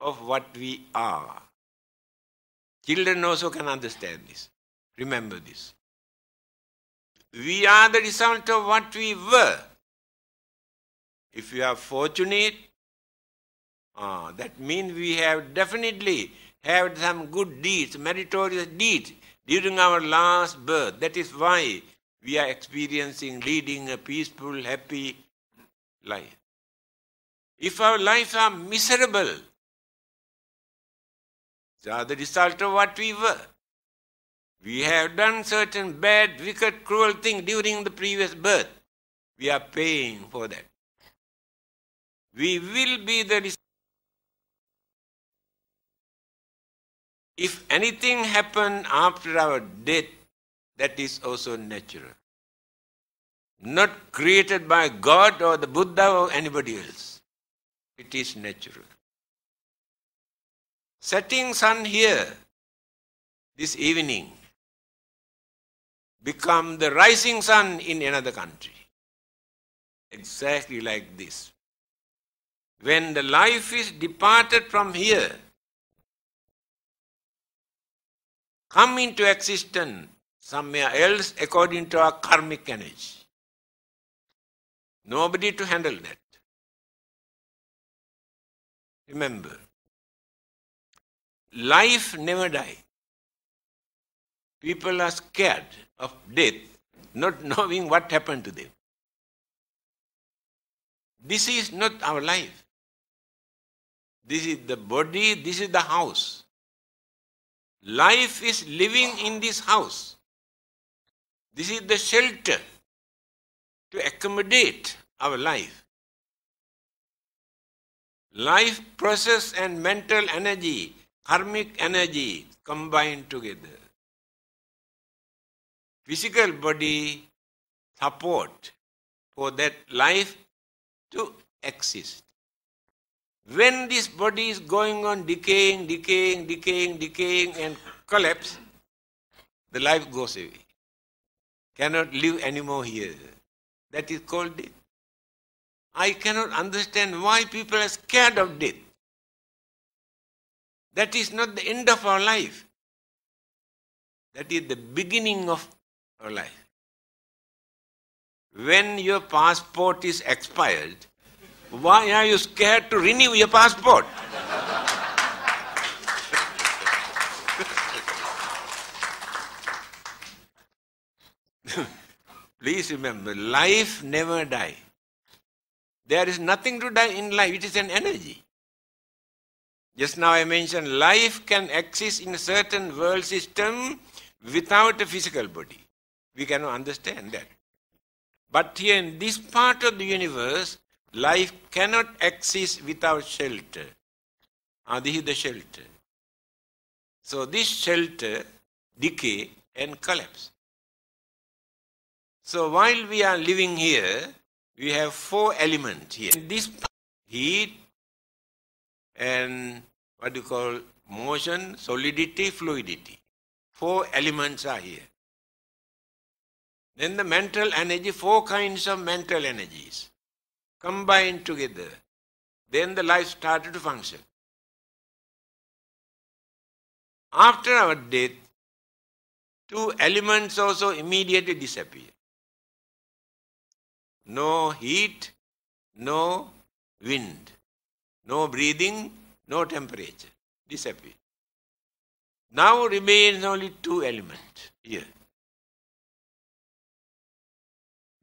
Speaker 1: of what we are. Children also can understand this. Remember this. We are the result of what we were. If we are fortunate,
Speaker 2: ah, that means we have definitely had some good deeds, meritorious deeds during our last birth. That is why we are experiencing, leading a peaceful, happy life. If our lives are miserable, they are the result of what we were. We have done certain bad, wicked, cruel thing during the previous birth.
Speaker 1: We are paying for that. We will be the If anything happen after our death, that is also natural.
Speaker 2: Not created by God or the Buddha or anybody else. It is natural. Setting sun here this evening become the rising sun in another country. Exactly like this. When the life is departed from here,
Speaker 1: come into existence somewhere else according to our karmic energy. Nobody to handle that. Remember, life never dies.
Speaker 2: People are scared of death, not knowing what happened to
Speaker 1: them. This is not our life. This is the body, this is the house. Life is living in this house. This is the shelter to accommodate our life.
Speaker 2: Life process and mental energy, karmic energy combined together
Speaker 1: physical body support for that life to exist.
Speaker 2: When this body is going on decaying, decaying, decaying, decaying, and collapse, the life goes away. Cannot live anymore here.
Speaker 1: That is called death. I cannot understand why people are scared of death. That is not the end of our life. That is the beginning of life.
Speaker 2: When your passport is expired, why are you scared to renew your passport? Please remember, life never dies. There is nothing to die in life, it is an energy. Just now I mentioned life can exist in a certain world system without a physical body. We cannot understand that. But here in this part of the universe, life cannot exist without shelter.
Speaker 1: Ah, this is the shelter. So this shelter decay and collapse. So while we are
Speaker 2: living here, we have four elements here. this heat and what do you call motion, solidity, fluidity. Four elements are here. Then the mental energy, four
Speaker 1: kinds of mental energies combined together. Then the life started to function. After our death, two elements also immediately disappear. No heat, no wind, no breathing, no temperature. Disappear. Now remains only two elements here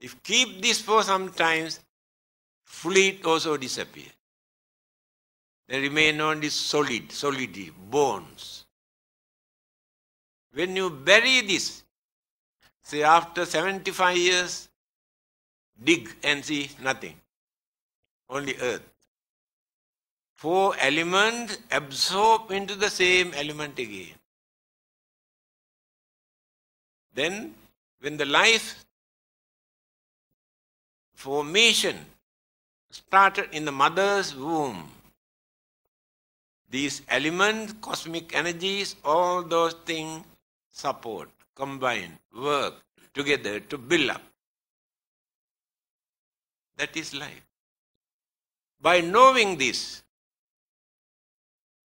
Speaker 1: If keep this for some time, fluid also disappear.
Speaker 2: They remain only solid, solidity, bones. When you bury this, say after 75 years, dig and see nothing, only earth.
Speaker 1: Four elements absorb into the same element again. Then, when the life formation started in the mother's womb.
Speaker 2: These elements, cosmic energies, all those things support, combine, work together to build up. That is life. By knowing this,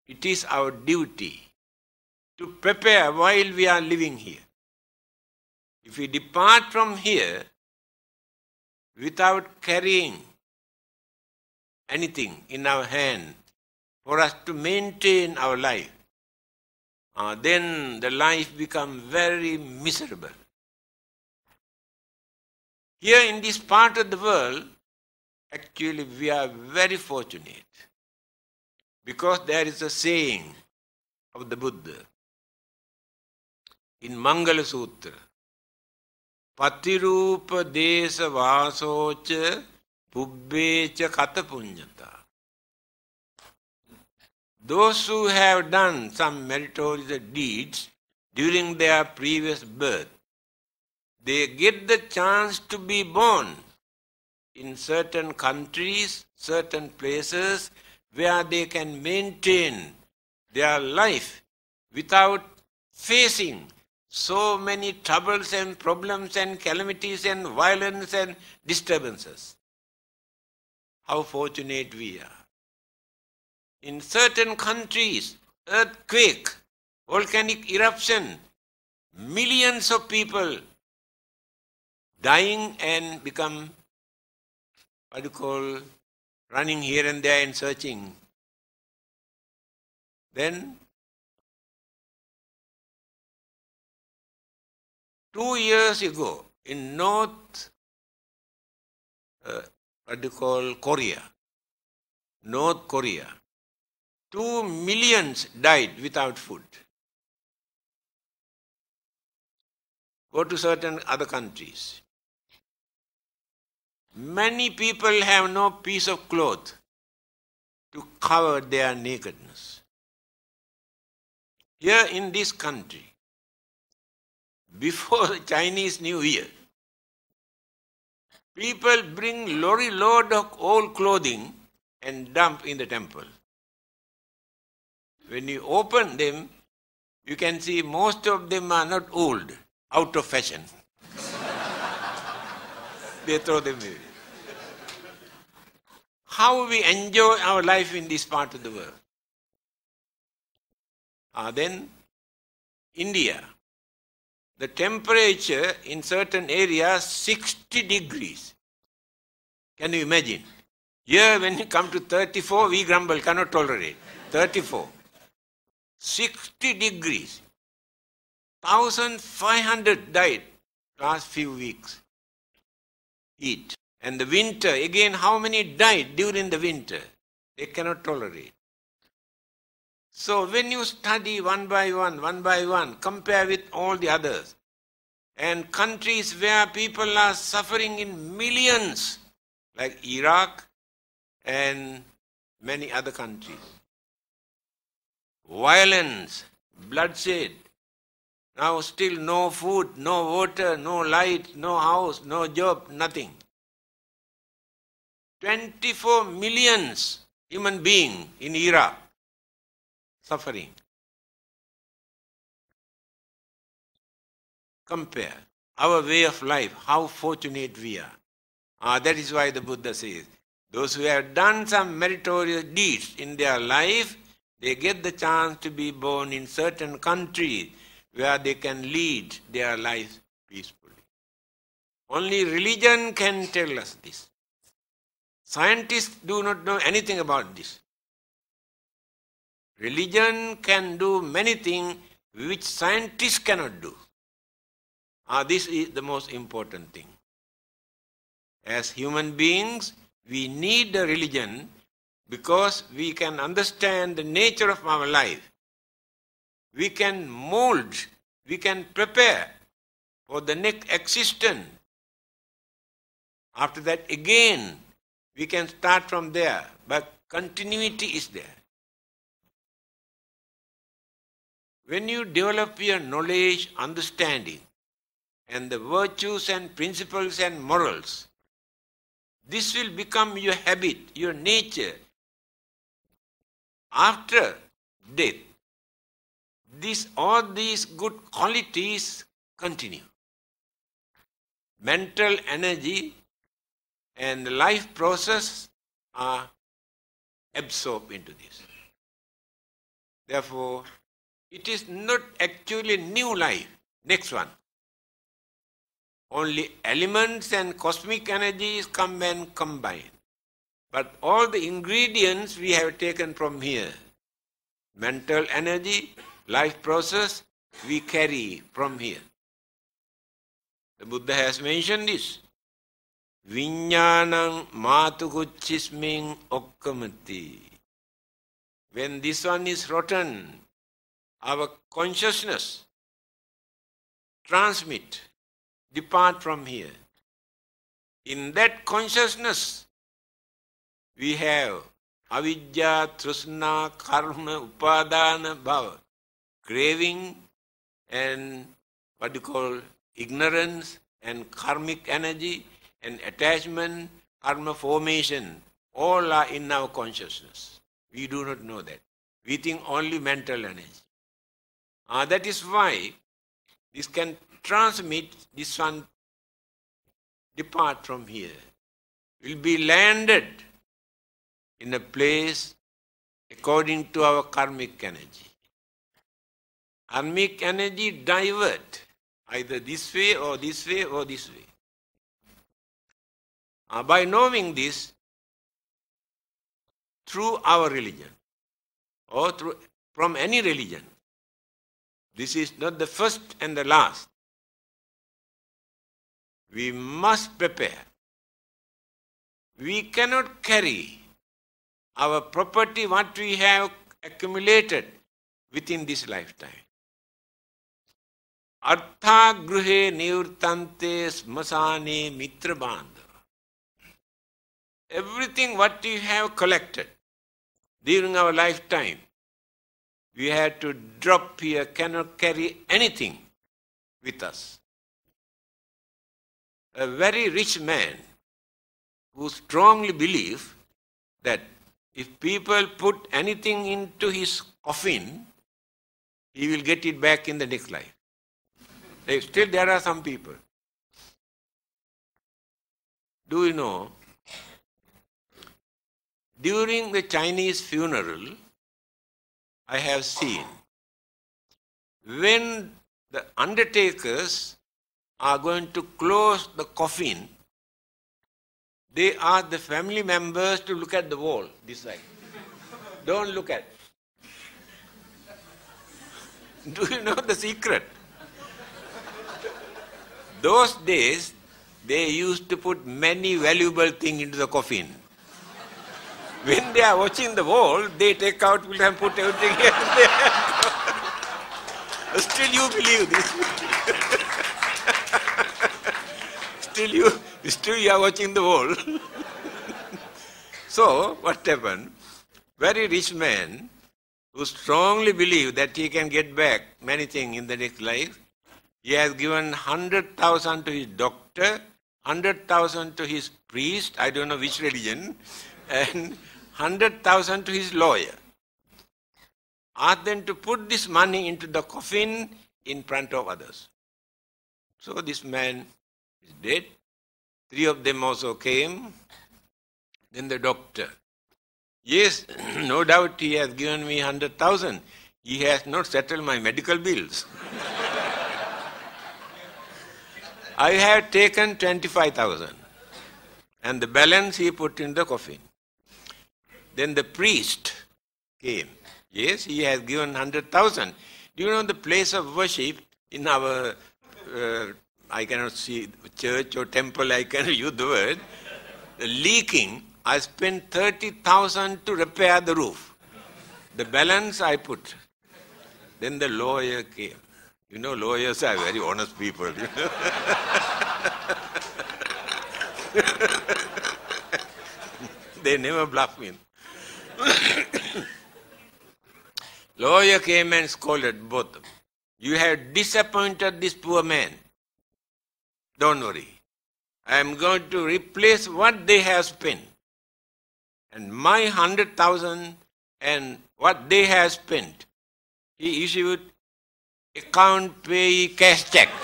Speaker 1: it is our duty to prepare while we are living here. If we depart from here, without carrying anything in our hand
Speaker 2: for us to maintain our life, uh, then the life becomes very miserable. Here in this part of the world, actually we are very fortunate
Speaker 1: because there is a saying of the Buddha in Mangala Sutra පතිරූප දේශ
Speaker 2: වාසෝච පුබ්බේච කත පුඤ්ඤතා those who have done some meritorious deeds during their previous birth they get the chance to be born in certain countries certain places where they can maintain their life without facing so many troubles and problems and calamities and violence and disturbances. How fortunate we are. In certain countries, earthquake, volcanic eruption, millions of people dying and
Speaker 1: become what you call running here and there and searching. Then two years ago in North, uh, what do you call Korea, North Korea,
Speaker 2: two millions died without food. Go to certain other countries. Many people have no piece of cloth to
Speaker 1: cover their nakedness. Here in this country, before the Chinese New Year.
Speaker 2: People bring lorry load of old clothing and dump in the temple. When you open them, you can see most of them are not old, out of fashion. they throw them away. How we enjoy our life in this part of the world? Ah, then India the temperature in certain areas 60 degrees. Can you imagine? Here, when you come to 34, we grumble, cannot tolerate. 34. 60 degrees. 1,500 died last few weeks. Heat. And the winter, again, how many died during the winter? They cannot tolerate. So when you study one by one, one by one, compare with all the others, and countries where people are suffering in millions, like Iraq and many other countries. Violence, bloodshed. Now, still no food, no water, no light, no house, no job, nothing.
Speaker 1: 24 millions human beings in Iraq suffering. Compare our way of life, how fortunate we are.
Speaker 2: Ah, that is why the Buddha says, those who have done some meritorious deeds in their life, they get the chance to be born in certain countries where they can lead their life peacefully. Only religion can tell us this. Scientists do not know anything about this. Religion can do many things which scientists cannot do. Ah, this is the most important thing. As human beings, we need a religion because we can understand the nature of our life. We can mold, we can prepare for the next existence. After that, again, we can start from there, but continuity is there. When you develop your knowledge, understanding, and the virtues and principles and morals,
Speaker 1: this will become your habit, your nature. After death, this, all these good
Speaker 2: qualities continue. Mental energy and life process are absorbed into this. Therefore, it is not actually new life. Next one. Only elements and cosmic energies come and combine. But all the ingredients we have taken from here mental energy, life process, we carry from here. The Buddha has mentioned this. Vinyanam matukuchisming okkamati.
Speaker 1: When this one is rotten, our consciousness transmit, depart from here. In that consciousness, we have avidya,
Speaker 2: trishna, karma, upadana, bhava, craving and what you call ignorance and karmic energy and attachment, karma formation, all are in our consciousness. We do not know that. We think only mental energy. Uh, that is why
Speaker 1: this can transmit, this one depart from here, will be landed in a place
Speaker 2: according to our karmic energy. Karmic energy divert either this way or this way or this way. Uh, by knowing this through our religion
Speaker 1: or through from any religion this is not the first and the last. We must prepare. We cannot carry our property, what
Speaker 2: we have accumulated within this lifetime. अर्थागृहे निवृत्तान्ते स्मशाने मित्रबान्धव Everything what you have collected during our lifetime we had to drop here, cannot carry anything
Speaker 1: with us. A very rich man who strongly believed that if people put
Speaker 2: anything into his coffin, he will get it back in the next life. Still, there are some people.
Speaker 1: Do you know? During the Chinese funeral, I have seen when
Speaker 2: the undertakers are going to close the coffin, they ask the family members to look at the wall this way. Don't look at. Do you know the secret? Those days, they used to put many valuable things into the coffin. When they are watching the wall, they take out and put everything here and there. Still you believe this. still you still you are watching the wall. so what happened? Very rich man who strongly believed that he can get back many things in the next life, he has given 100,000 to his doctor, 100,000 to his priest, I don't know which religion, and 100,000 to his lawyer. asked them to put this money into the coffin in front of others. So this man is dead. Three of them also came. Then the doctor. Yes, no doubt he has given me 100,000. He has not settled my medical bills. I have taken 25,000 and the balance he put in the coffin. Then the priest came. Yes, he has given 100,000. Do you know the place of worship in our, uh, I cannot see church or temple, I cannot use the word, the leaking, I spent 30,000 to repair the roof. The balance I put. Then the lawyer came. You know, lawyers are very honest people. You know? they never bluff me. Lawyer came and scolded both of them. You have disappointed this poor man. Don't worry. I am going to replace what they have spent. And my hundred thousand and what they have spent, he issued account pay cash check.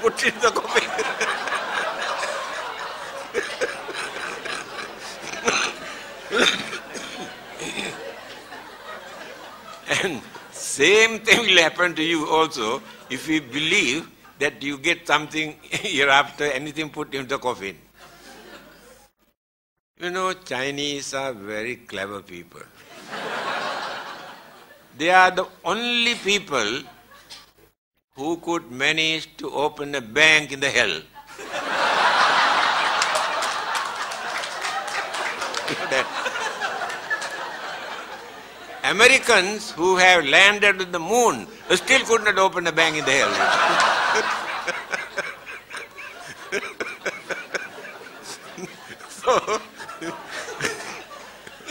Speaker 2: Put in the copy. And same thing will happen to you also if you believe that you get something hereafter, anything put in the coffin. You know, Chinese are very clever people. they are the only people who could manage to open a bank in the hell. Americans who have landed on the moon still could not open a bank in the hell. so,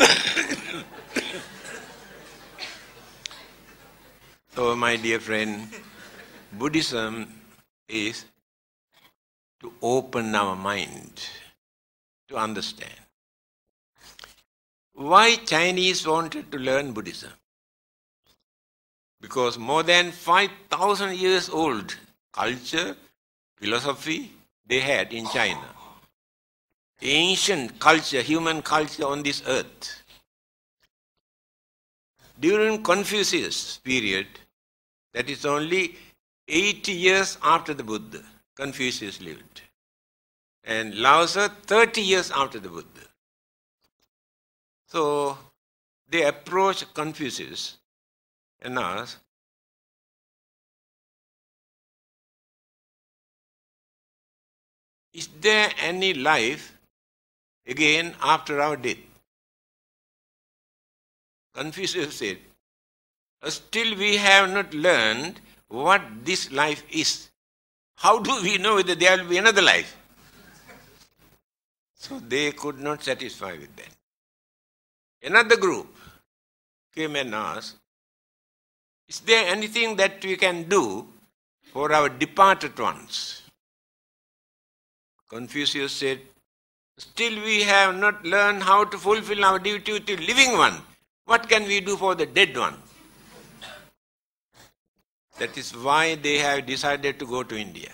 Speaker 2: so, my dear friend, Buddhism is to open our mind to understand why Chinese wanted to learn Buddhism? Because more than 5,000 years old culture, philosophy they had in China. Ancient culture, human culture on this earth. During Confucius period, that is only 80 years after the Buddha, Confucius lived. And Lao Tzu, 30
Speaker 1: years after the Buddha. So the approach confuses and asks, is there any life again after our death?
Speaker 2: Confucius said, uh, still we have not learned what this life is. How do we know that there will be another life? So they could not satisfy with that. Another group came and asked, Is there anything that we can do for our departed ones? Confucius said, Still we have not learned how to fulfill our duty to living one. What can we do for the dead one? That is why they have decided to go to India.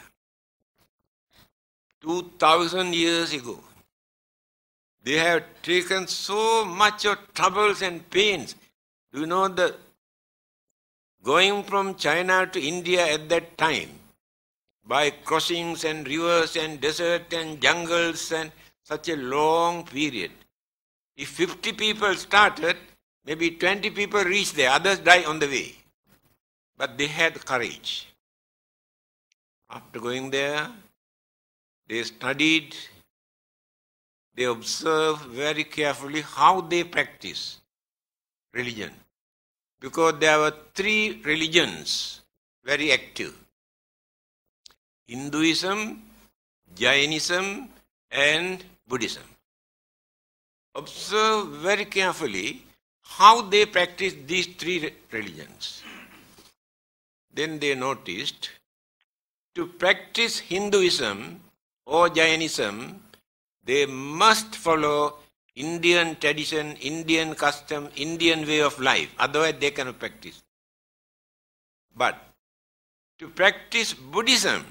Speaker 2: 2000 years ago, they have taken so much of troubles and pains. you know the going from China to India at that time by crossings and rivers and desert and jungles and such a long period. If 50 people started, maybe 20 people reach there, others die on the way. But they had courage. After going there, they studied they observe very carefully how they practice religion. Because there were three religions very active Hinduism, Jainism, and Buddhism. Observe very carefully how they practice these three religions. Then they noticed to practice Hinduism or Jainism they must follow Indian tradition, Indian custom, Indian way of life. Otherwise, they cannot practice. But to practice Buddhism,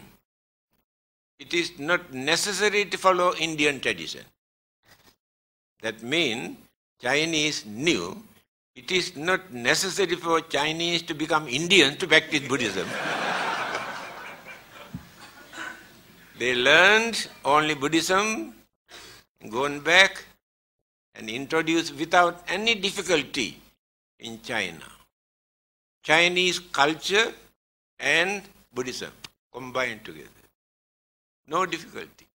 Speaker 2: it is not necessary to follow Indian tradition. That means Chinese knew it is not necessary for Chinese to become Indians to practice Buddhism. they learned only Buddhism gone back and introduced without any difficulty in China. Chinese culture and Buddhism combined together. No difficulty.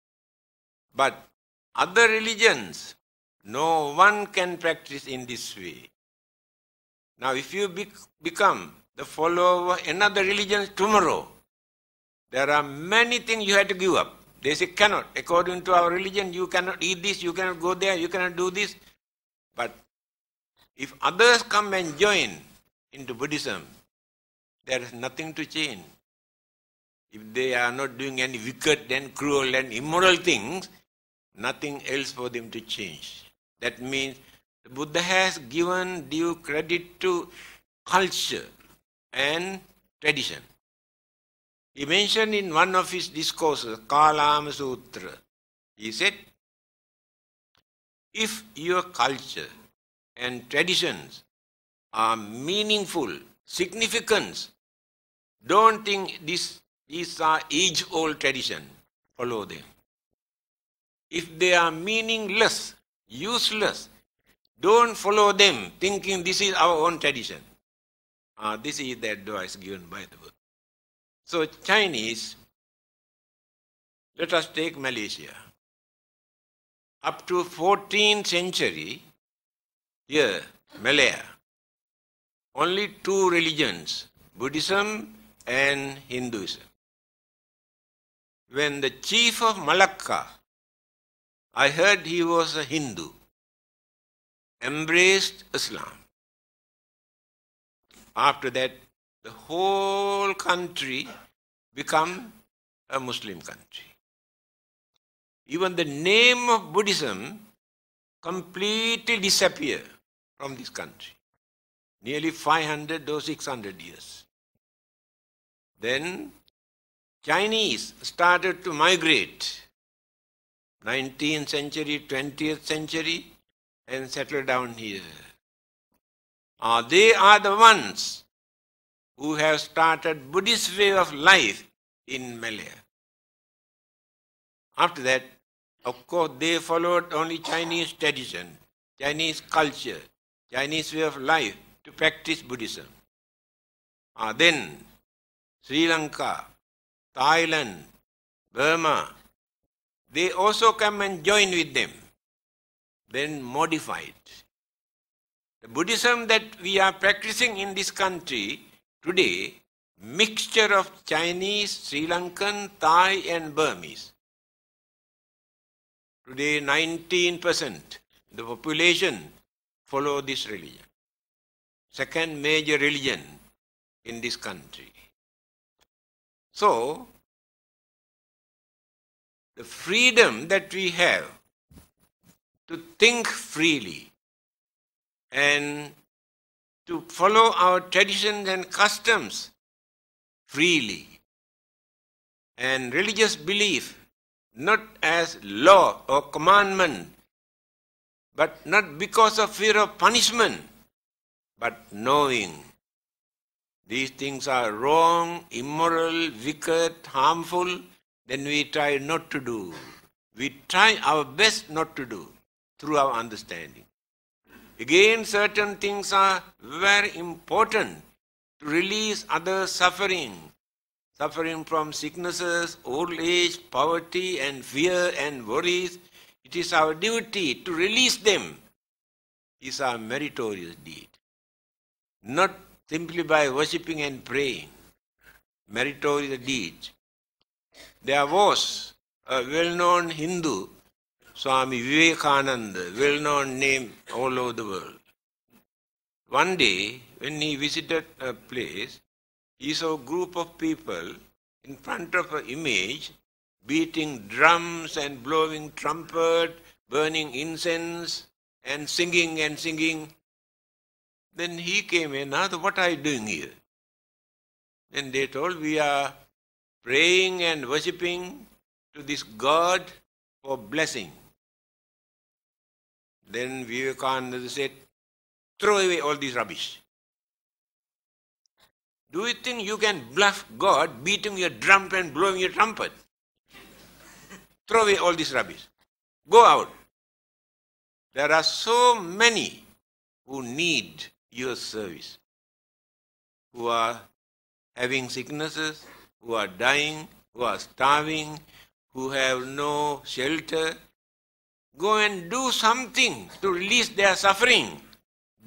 Speaker 2: But other religions, no one can practice in this way. Now, if you be- become the follower another religion tomorrow, there are many things you have to give up. They say cannot. According to our religion, you cannot eat this, you cannot go there, you cannot do this. But if others come and join into Buddhism, there is nothing to change. If they are not doing any wicked and cruel and immoral things, nothing else for them to change. That means the Buddha has given due credit to culture and tradition. He mentioned in one of his discourses, Kalama Sutra, he said, if your culture and traditions are meaningful, significance, don't think this, these are age old tradition. Follow them. If they are meaningless, useless, don't follow them thinking this is our
Speaker 1: own tradition. Uh, this is the advice given by the Buddha. So Chinese, let us take Malaysia. Up to 14th century, here, Malaya,
Speaker 2: only two religions, Buddhism and Hinduism.
Speaker 1: When the chief of Malacca, I heard he was a Hindu, embraced Islam. After that, the whole country
Speaker 2: become a Muslim country. Even the name of Buddhism completely disappear from this country. Nearly 500 or 600 years. Then Chinese started to migrate 19th century, 20th century and settled down here. Uh, they are the ones who have started Buddhist way of life in Malaya. After that, of course, they followed only Chinese tradition, Chinese culture, Chinese way of life to practice Buddhism. Uh, then Sri Lanka, Thailand, Burma, they also come and join with them, then modified. The Buddhism that we are practicing in this country Today, mixture of Chinese, Sri Lankan, Thai and Burmese. Today 19% the population follow this religion.
Speaker 1: Second major religion in this country. So, the freedom that we have to think freely and
Speaker 2: to follow our traditions and customs freely and religious belief not as law or commandment but not because of fear of punishment but knowing these things are wrong immoral wicked harmful then we try not to do we try our best not to do through our understanding Again, certain things are very important to release others' suffering, suffering from sicknesses, old age, poverty, and fear and worries. It is our duty to release them. It is our meritorious deed. Not simply by worshipping and praying. Meritorious deeds. There was a well known Hindu Swami Vivekananda, well known name all over the world. One day, when he visited a place, he saw a group of people in front of an image beating drums and blowing trumpet, burning incense and singing and singing. Then he came and asked, What are you doing here? Then they told, We are praying and worshipping to this God for blessing. Then Vivekananda said, throw away all this rubbish. Do you think you can bluff God beating your drum and blowing your trumpet? Throw away all this rubbish. Go out. There are so many who need your service, who are having sicknesses, who are dying, who are starving, who have no shelter, go and do something to release their suffering.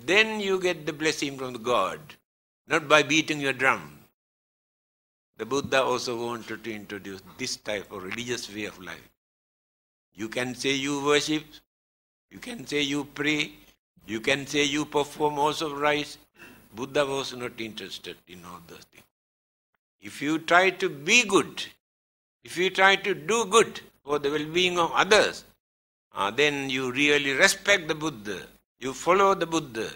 Speaker 2: Then you get the blessing from the God, not by beating your drum. The Buddha also wanted to introduce this type of religious way of life. You can say you worship, you can say you pray, you can say you perform also rites. Buddha was not interested in all those things. If you try to be good, if you try to do good for the well being of others, uh, then you really respect the Buddha, you follow the Buddha,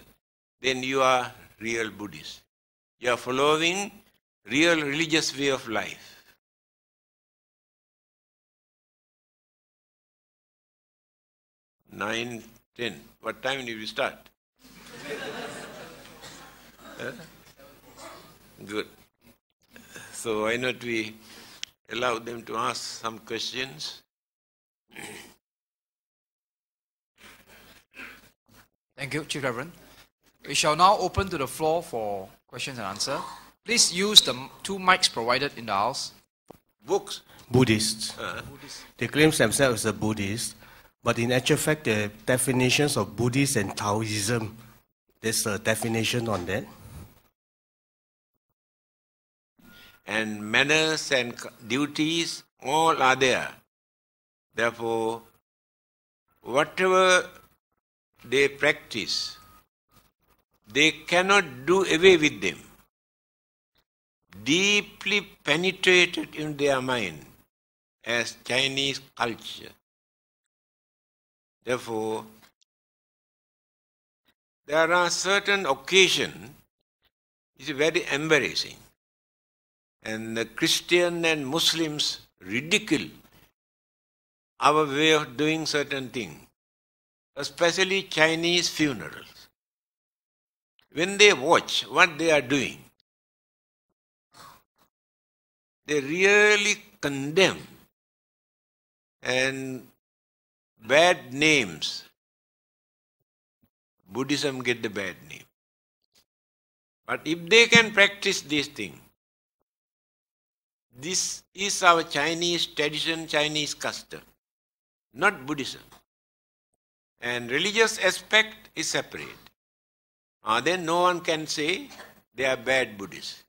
Speaker 2: then you are
Speaker 1: real Buddhist. You are following real religious way of life. Nine, ten. What time do we start?
Speaker 2: Good. So why not we allow them to ask some questions?
Speaker 1: Thank you, Chief Reverend. We shall now open to
Speaker 3: the floor for questions and answer. Please use the two mics provided in the house. Books. Buddhists. Uh. They claim themselves as a Buddhist, but in actual fact, the definitions of Buddhist and Taoism, there's a definition on
Speaker 1: that. And manners and duties, all are there. Therefore,
Speaker 2: whatever they practice, they cannot do away with them. Deeply penetrated
Speaker 1: in their mind as Chinese culture. Therefore, there are certain occasions which very embarrassing. And the Christian and
Speaker 2: Muslims ridicule our way of doing certain things
Speaker 1: especially Chinese funerals. When they watch what they are doing, they really condemn and bad names. Buddhism get the bad name. But if they can practice this thing, this
Speaker 2: is our Chinese tradition, Chinese custom, not Buddhism and religious aspect is separate. Uh, then no one can say they are bad Buddhists.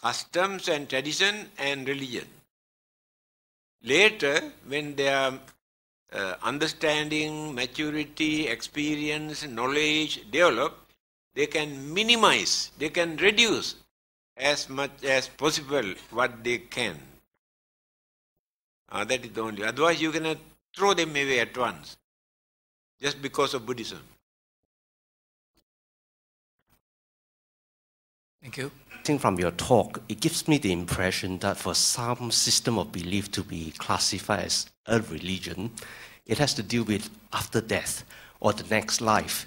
Speaker 2: Customs and tradition and religion. Later, when they are uh, understanding, maturity, experience, knowledge develop, they can minimize, they can reduce as much as possible what
Speaker 1: they can. Uh, that is the only. Otherwise, you cannot throw them away at once just because of Buddhism. Thank you. I think from your talk, it gives me the impression
Speaker 3: that for some system of belief to be classified as a religion, it has to deal with after death or the next life.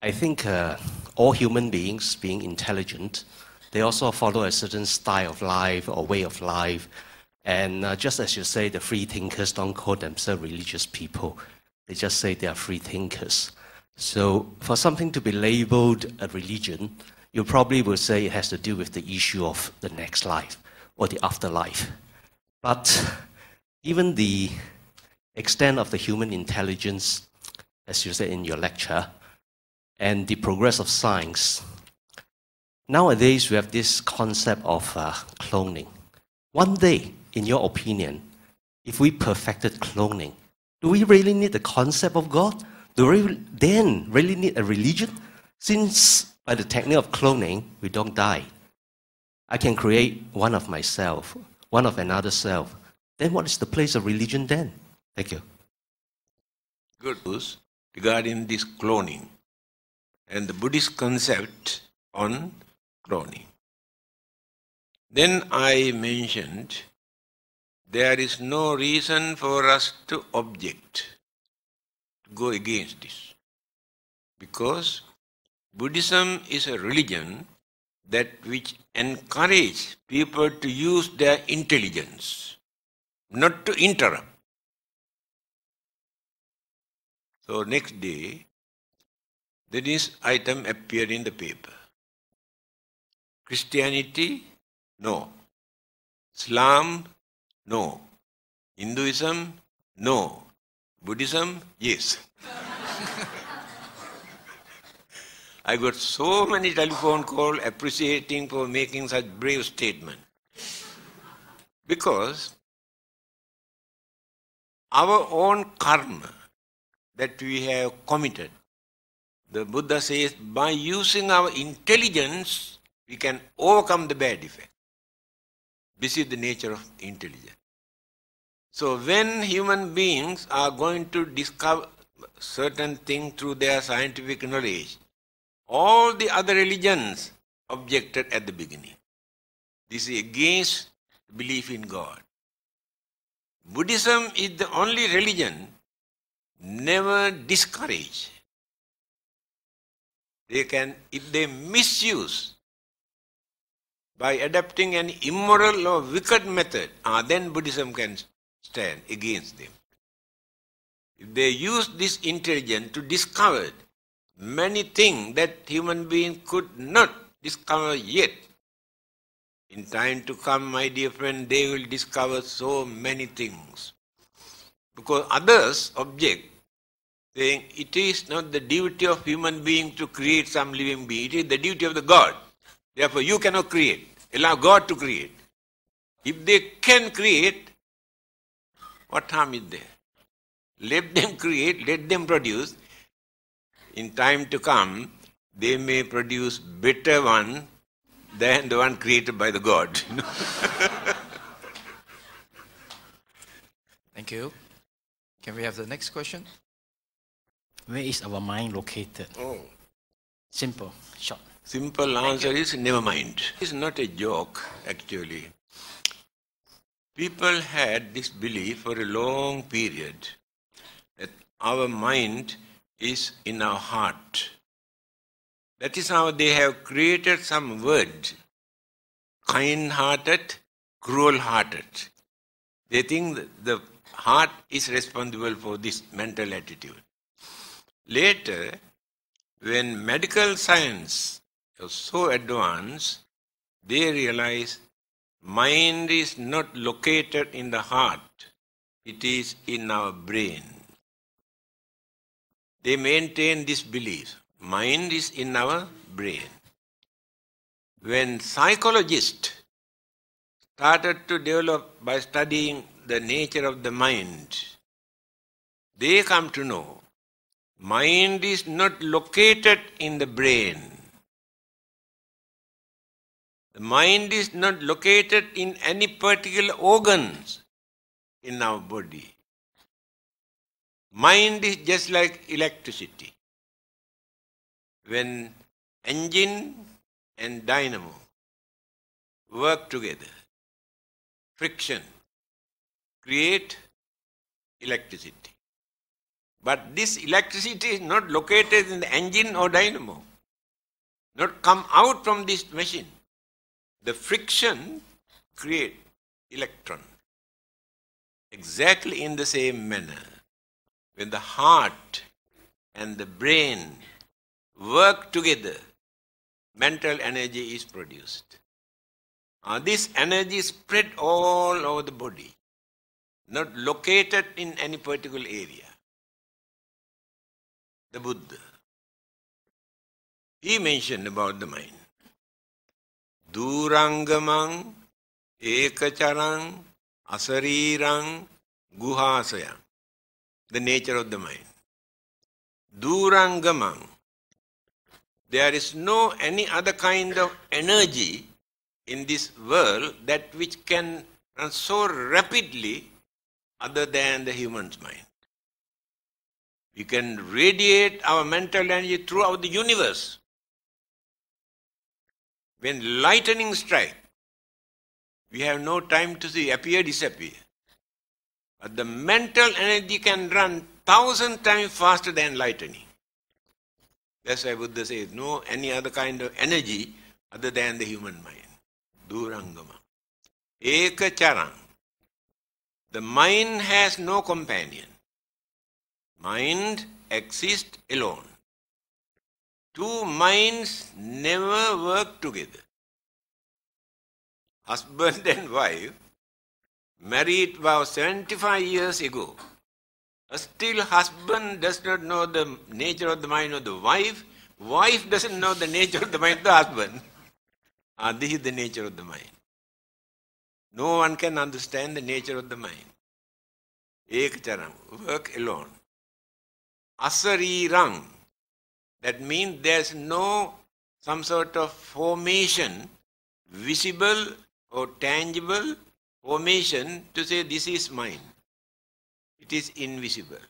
Speaker 3: I think uh, all human beings, being intelligent, they also follow a certain style of life or way of life. And uh, just as you say, the free thinkers don't call themselves religious people. They just say they are free thinkers. So for something to be labeled a religion, you probably will say it has to do with the issue of the next life or the afterlife. But even the extent of the human intelligence, as you said in your lecture, and the progress of science. Nowadays, we have this concept of uh, cloning. One day, in your opinion, if we perfected cloning, do we really need a concept of God? Do we then really need a religion? Since by the technique of cloning, we don't die. I can create one of myself, one of another self. Then what is the place of religion then? Thank you.
Speaker 2: Good news regarding this cloning and the Buddhist concept on cloning. Then I mentioned there is no reason for us to object, to go against this. Because Buddhism is a religion that which encourages people to use their intelligence, not to interrupt.
Speaker 1: So next day, this item appeared in the paper. Christianity? No. Islam? No. Hinduism? No.
Speaker 2: Buddhism? Yes. I got so many telephone calls appreciating for making such brave statement.
Speaker 1: Because our own karma that we have committed, the Buddha says, by using
Speaker 2: our intelligence, we can overcome the bad effect. This is the nature of intelligence. So when human beings are going to discover certain things through their scientific knowledge, all the other religions objected at the beginning. This is against belief in God. Buddhism is the only religion never discourage. They can, if they misuse by adopting an immoral or wicked method, ah, then Buddhism can stand against them. If they used this intelligence to discover many things that human being could not discover yet, in time to come, my dear friend, they will discover so many things. Because others object, saying it is not the duty of human being to create some living being, it is the duty of the God. Therefore, you cannot create. Allow God to create. If they can create, what harm is there? Let them create, let them produce. In time to come, they may produce better one than the one created by the God.
Speaker 1: Thank you. Can we have the next question?
Speaker 3: Where is our mind located? Oh. Simple, short.
Speaker 2: Simple answer is never mind. It's not a joke, actually. People had this belief for a long period that our mind is in our heart. That is how they have created some word kind hearted, cruel hearted. They think the heart is responsible for this mental attitude. Later, when medical science was so advanced, they realized Mind is not located in the heart, it is in our brain. They maintain this belief mind is in our brain. When psychologists started to develop by studying the nature of the mind, they come to know mind is not located in the brain
Speaker 1: the mind is not located in any particular organs in our body. Mind is just like electricity. When engine and dynamo work together, friction create electricity.
Speaker 2: But this electricity is not located in the engine or dynamo, not come out from this machine the friction create electron exactly in the same manner when the heart and the brain work together mental energy is produced uh, this energy spread
Speaker 1: all over the body not located in any particular area the buddha he mentioned about the mind දූරංගමං
Speaker 2: ඒකචරං අසරීරං ගුහාසයං the nature of the mind durangamam there is no any other kind of energy in this world that which can run so rapidly other than the human's mind we can radiate our mental energy throughout the universe when lightning strike, we have no time to see appear, disappear. But the mental energy can run thousand times faster than lightning. That's why Buddha says, no any other kind of energy other than the human mind. Durangama. Eka charang. The mind has no companion. Mind exists alone. Two minds never work together. Husband and wife married about 75 years ago. Still, husband does not know the nature of the mind of the wife. Wife doesn't know the nature of the mind of the husband. Ah, this is the nature of the mind. No one can understand the nature of the mind. Ek charam, work alone. Asari rang, that means there's no some sort of formation, visible or tangible formation to say this is mine. It is invisible.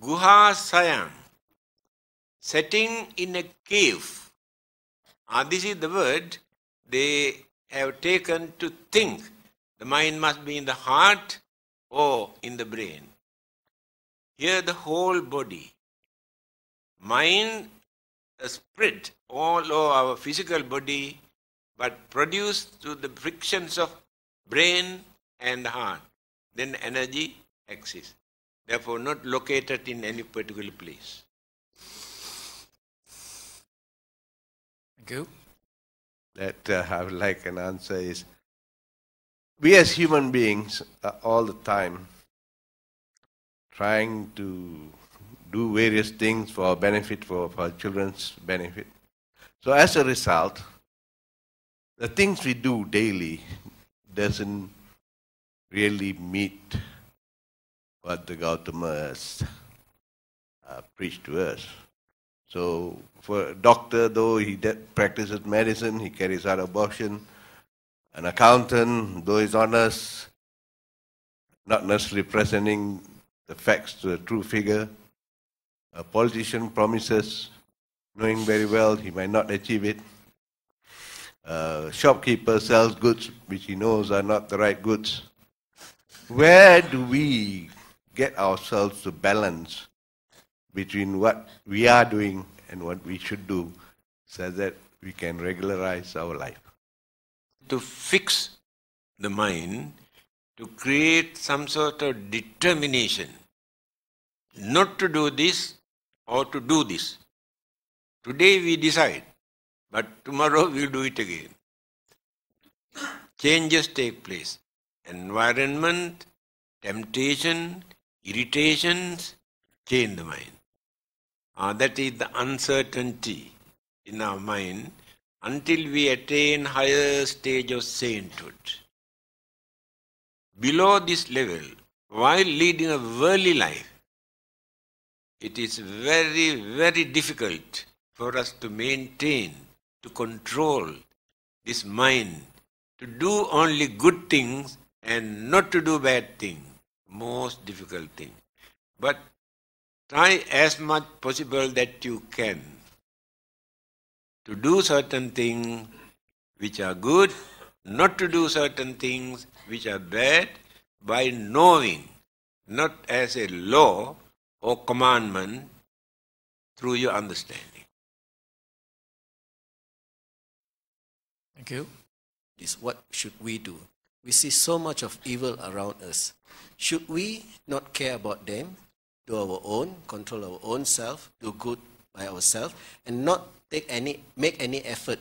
Speaker 2: Guha Sayam, setting in a cave. Ah, this is the word they have taken to think. The mind must be in the heart or in the brain. Here, the whole body mind spread all over our physical body but produced through the frictions of brain and heart. Then energy exists. Therefore, not located in any particular place.
Speaker 1: Thank you. That uh, I would like an answer is we as human beings uh, all the time
Speaker 2: trying to do various things for our benefit, for our children's benefit. So as a result, the things we do daily doesn't really meet what the Gautama has uh, preached to us. So for a doctor, though he de- practices medicine, he carries out abortion. An accountant, though he's honest, not necessarily presenting the facts to the true figure, a politician promises, knowing
Speaker 3: very well he might not achieve it. A shopkeeper sells goods which he knows are not the right goods. Where do we get
Speaker 2: ourselves to balance between what we are doing and what we should do so that we can regularize our life? To fix the mind, to create some sort of determination not to do this or to do this. Today we decide, but tomorrow we'll do it again. Changes take place. Environment, temptation, irritations change the mind. Uh, that is the uncertainty in our mind until we attain higher stage of sainthood. Below this level, while leading a worldly life, it is very, very difficult for us to maintain, to control this mind, to do only good things and not to do bad things. Most difficult thing. But try as much possible that you can to do certain things which are good, not to do certain things which are bad by knowing, not as a
Speaker 1: law, or commandment through your understanding. Thank you. This what should we do? We see so much of evil around us. Should we not care about
Speaker 3: them, do our own, control our own self, do good by ourselves, and not take any, make any effort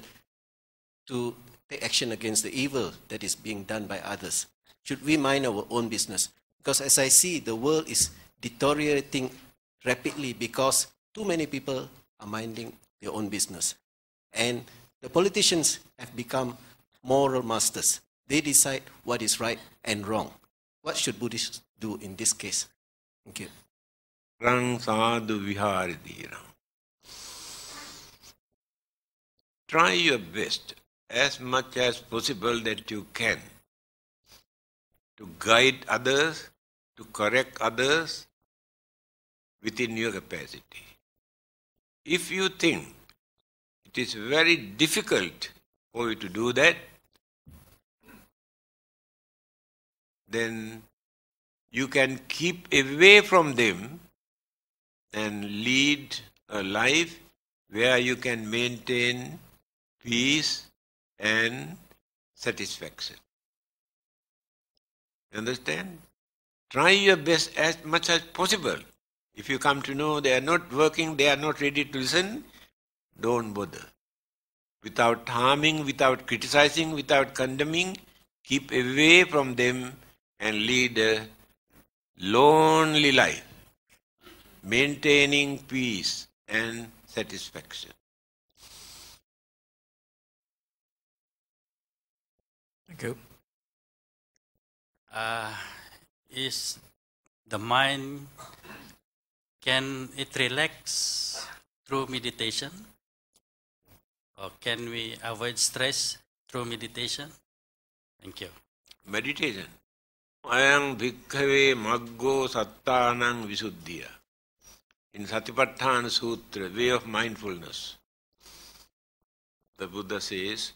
Speaker 3: to take action against the evil that is being done by others? Should we mind our own business? Because as I see, the world is deteriorating rapidly because too many people are minding their own business. And the politicians have become moral masters. They decide what is right and wrong. What should Buddhists do in this case?
Speaker 2: Thank you. sadhu Try your best as much as possible that you can
Speaker 1: to guide others, to correct others, within your capacity. If you think it is very difficult for you to do that, then you can keep away
Speaker 2: from them and lead a life where you can maintain peace and satisfaction. understand? Try your best as much as possible if you come to know they are not working, they are not ready to listen, don't bother. Without harming, without criticizing, without condemning, keep away from them and lead a lonely life,
Speaker 1: maintaining peace and satisfaction. Thank you. Uh, is the mind
Speaker 3: can it relax through meditation? Or can we avoid stress through meditation?
Speaker 2: Thank you. Meditation. Ayang bhikkhave maggo sattanang visuddhiya. In Satipatthana Sutra, Way of Mindfulness,
Speaker 1: the Buddha says,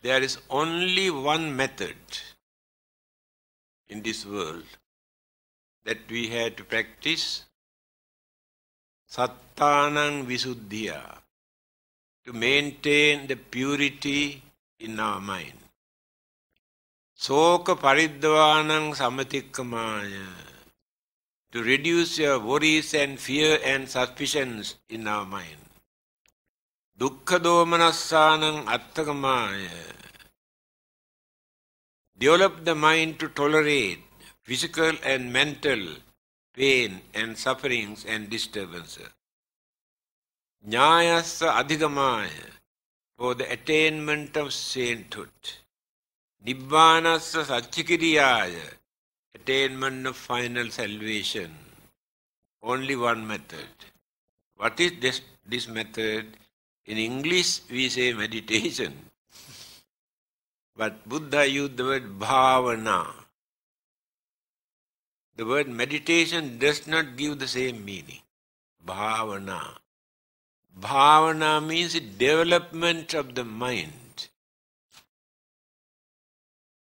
Speaker 1: there is only one method in this world that we have to practice Sattanan Visuddhya,
Speaker 2: to maintain the purity in our mind. Soka Paridvanam Samatikamaya, to reduce your worries and fear and suspicions in our mind. Dukkha Domanassanam Attakamaya, develop the mind to tolerate physical and mental pain and sufferings and disturbances. Nyayasa adhigamaya for the attainment of sainthood. Nibbanasa sachikiriyaya attainment of final salvation. Only one method. What is this, this method? In English we say meditation. But Buddha used the word bhavana. The word meditation does not give the same meaning. Bhavana. Bhavana means development of the mind.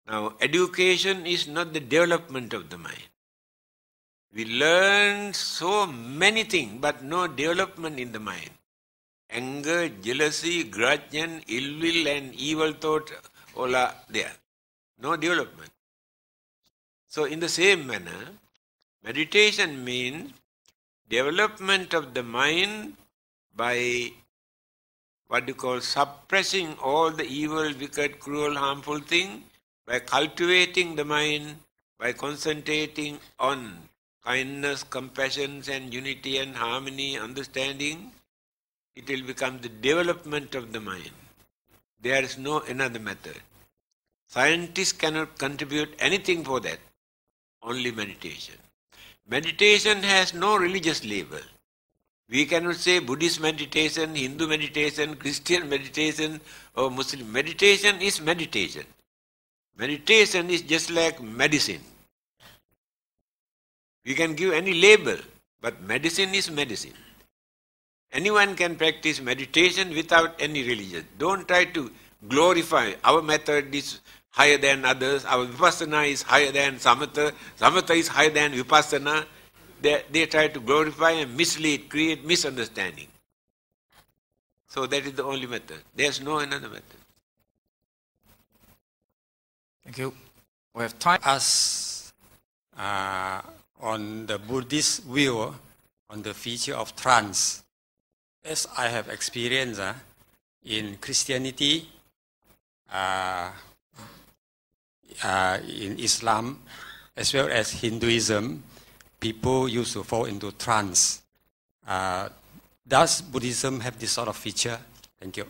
Speaker 2: Now, education is not the development of the mind. We learn so many things, but no development in the mind. Anger, jealousy, grudge, and ill will, and evil thought all are there. No development. So, in the same manner, meditation means development of the mind by what you call suppressing all the evil, wicked, cruel, harmful thing by cultivating the mind, by concentrating on kindness, compassion, and unity and harmony, understanding, it will become the development of the mind. There is no another method. Scientists cannot contribute anything for that only meditation. Meditation has no religious label. We cannot say Buddhist meditation, Hindu meditation, Christian meditation, or Muslim. Meditation is meditation. Meditation is just like medicine. We can give any label, but medicine is medicine. Anyone can practice meditation without any religion. Don't try to glorify our method is higher than others. Our vipassana is higher than samatha. Samatha is higher than vipassana. They, they try to glorify and mislead, create misunderstanding. So that is the only method. There's no another method. Thank you. We have time us uh, on the Buddhist view on the feature of trance.
Speaker 1: As I have
Speaker 2: experienced uh, in Christianity, uh, uh, in Islam as well as Hinduism,
Speaker 3: people used to fall into trance. Uh, does Buddhism have this sort of feature? Thank you.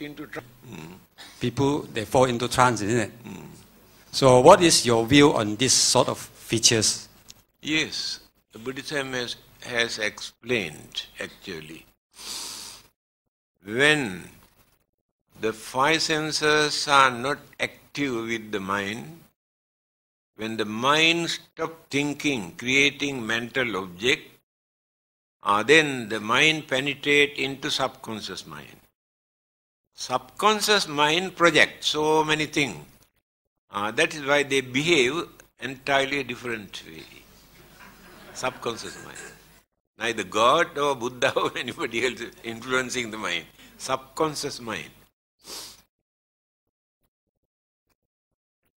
Speaker 2: into trance, mm.
Speaker 3: people they fall into trance, isn't it? Mm. So, what is your view on this sort of features?
Speaker 2: Yes, Buddhism has, has explained actually when the five senses are not active active with the mind, when the mind stop thinking, creating mental object, uh, then the mind penetrate into subconscious mind. Subconscious mind projects so many things. Uh, that is why they behave entirely different way. Subconscious mind. Neither God or Buddha or anybody else
Speaker 1: influencing the mind. Subconscious mind.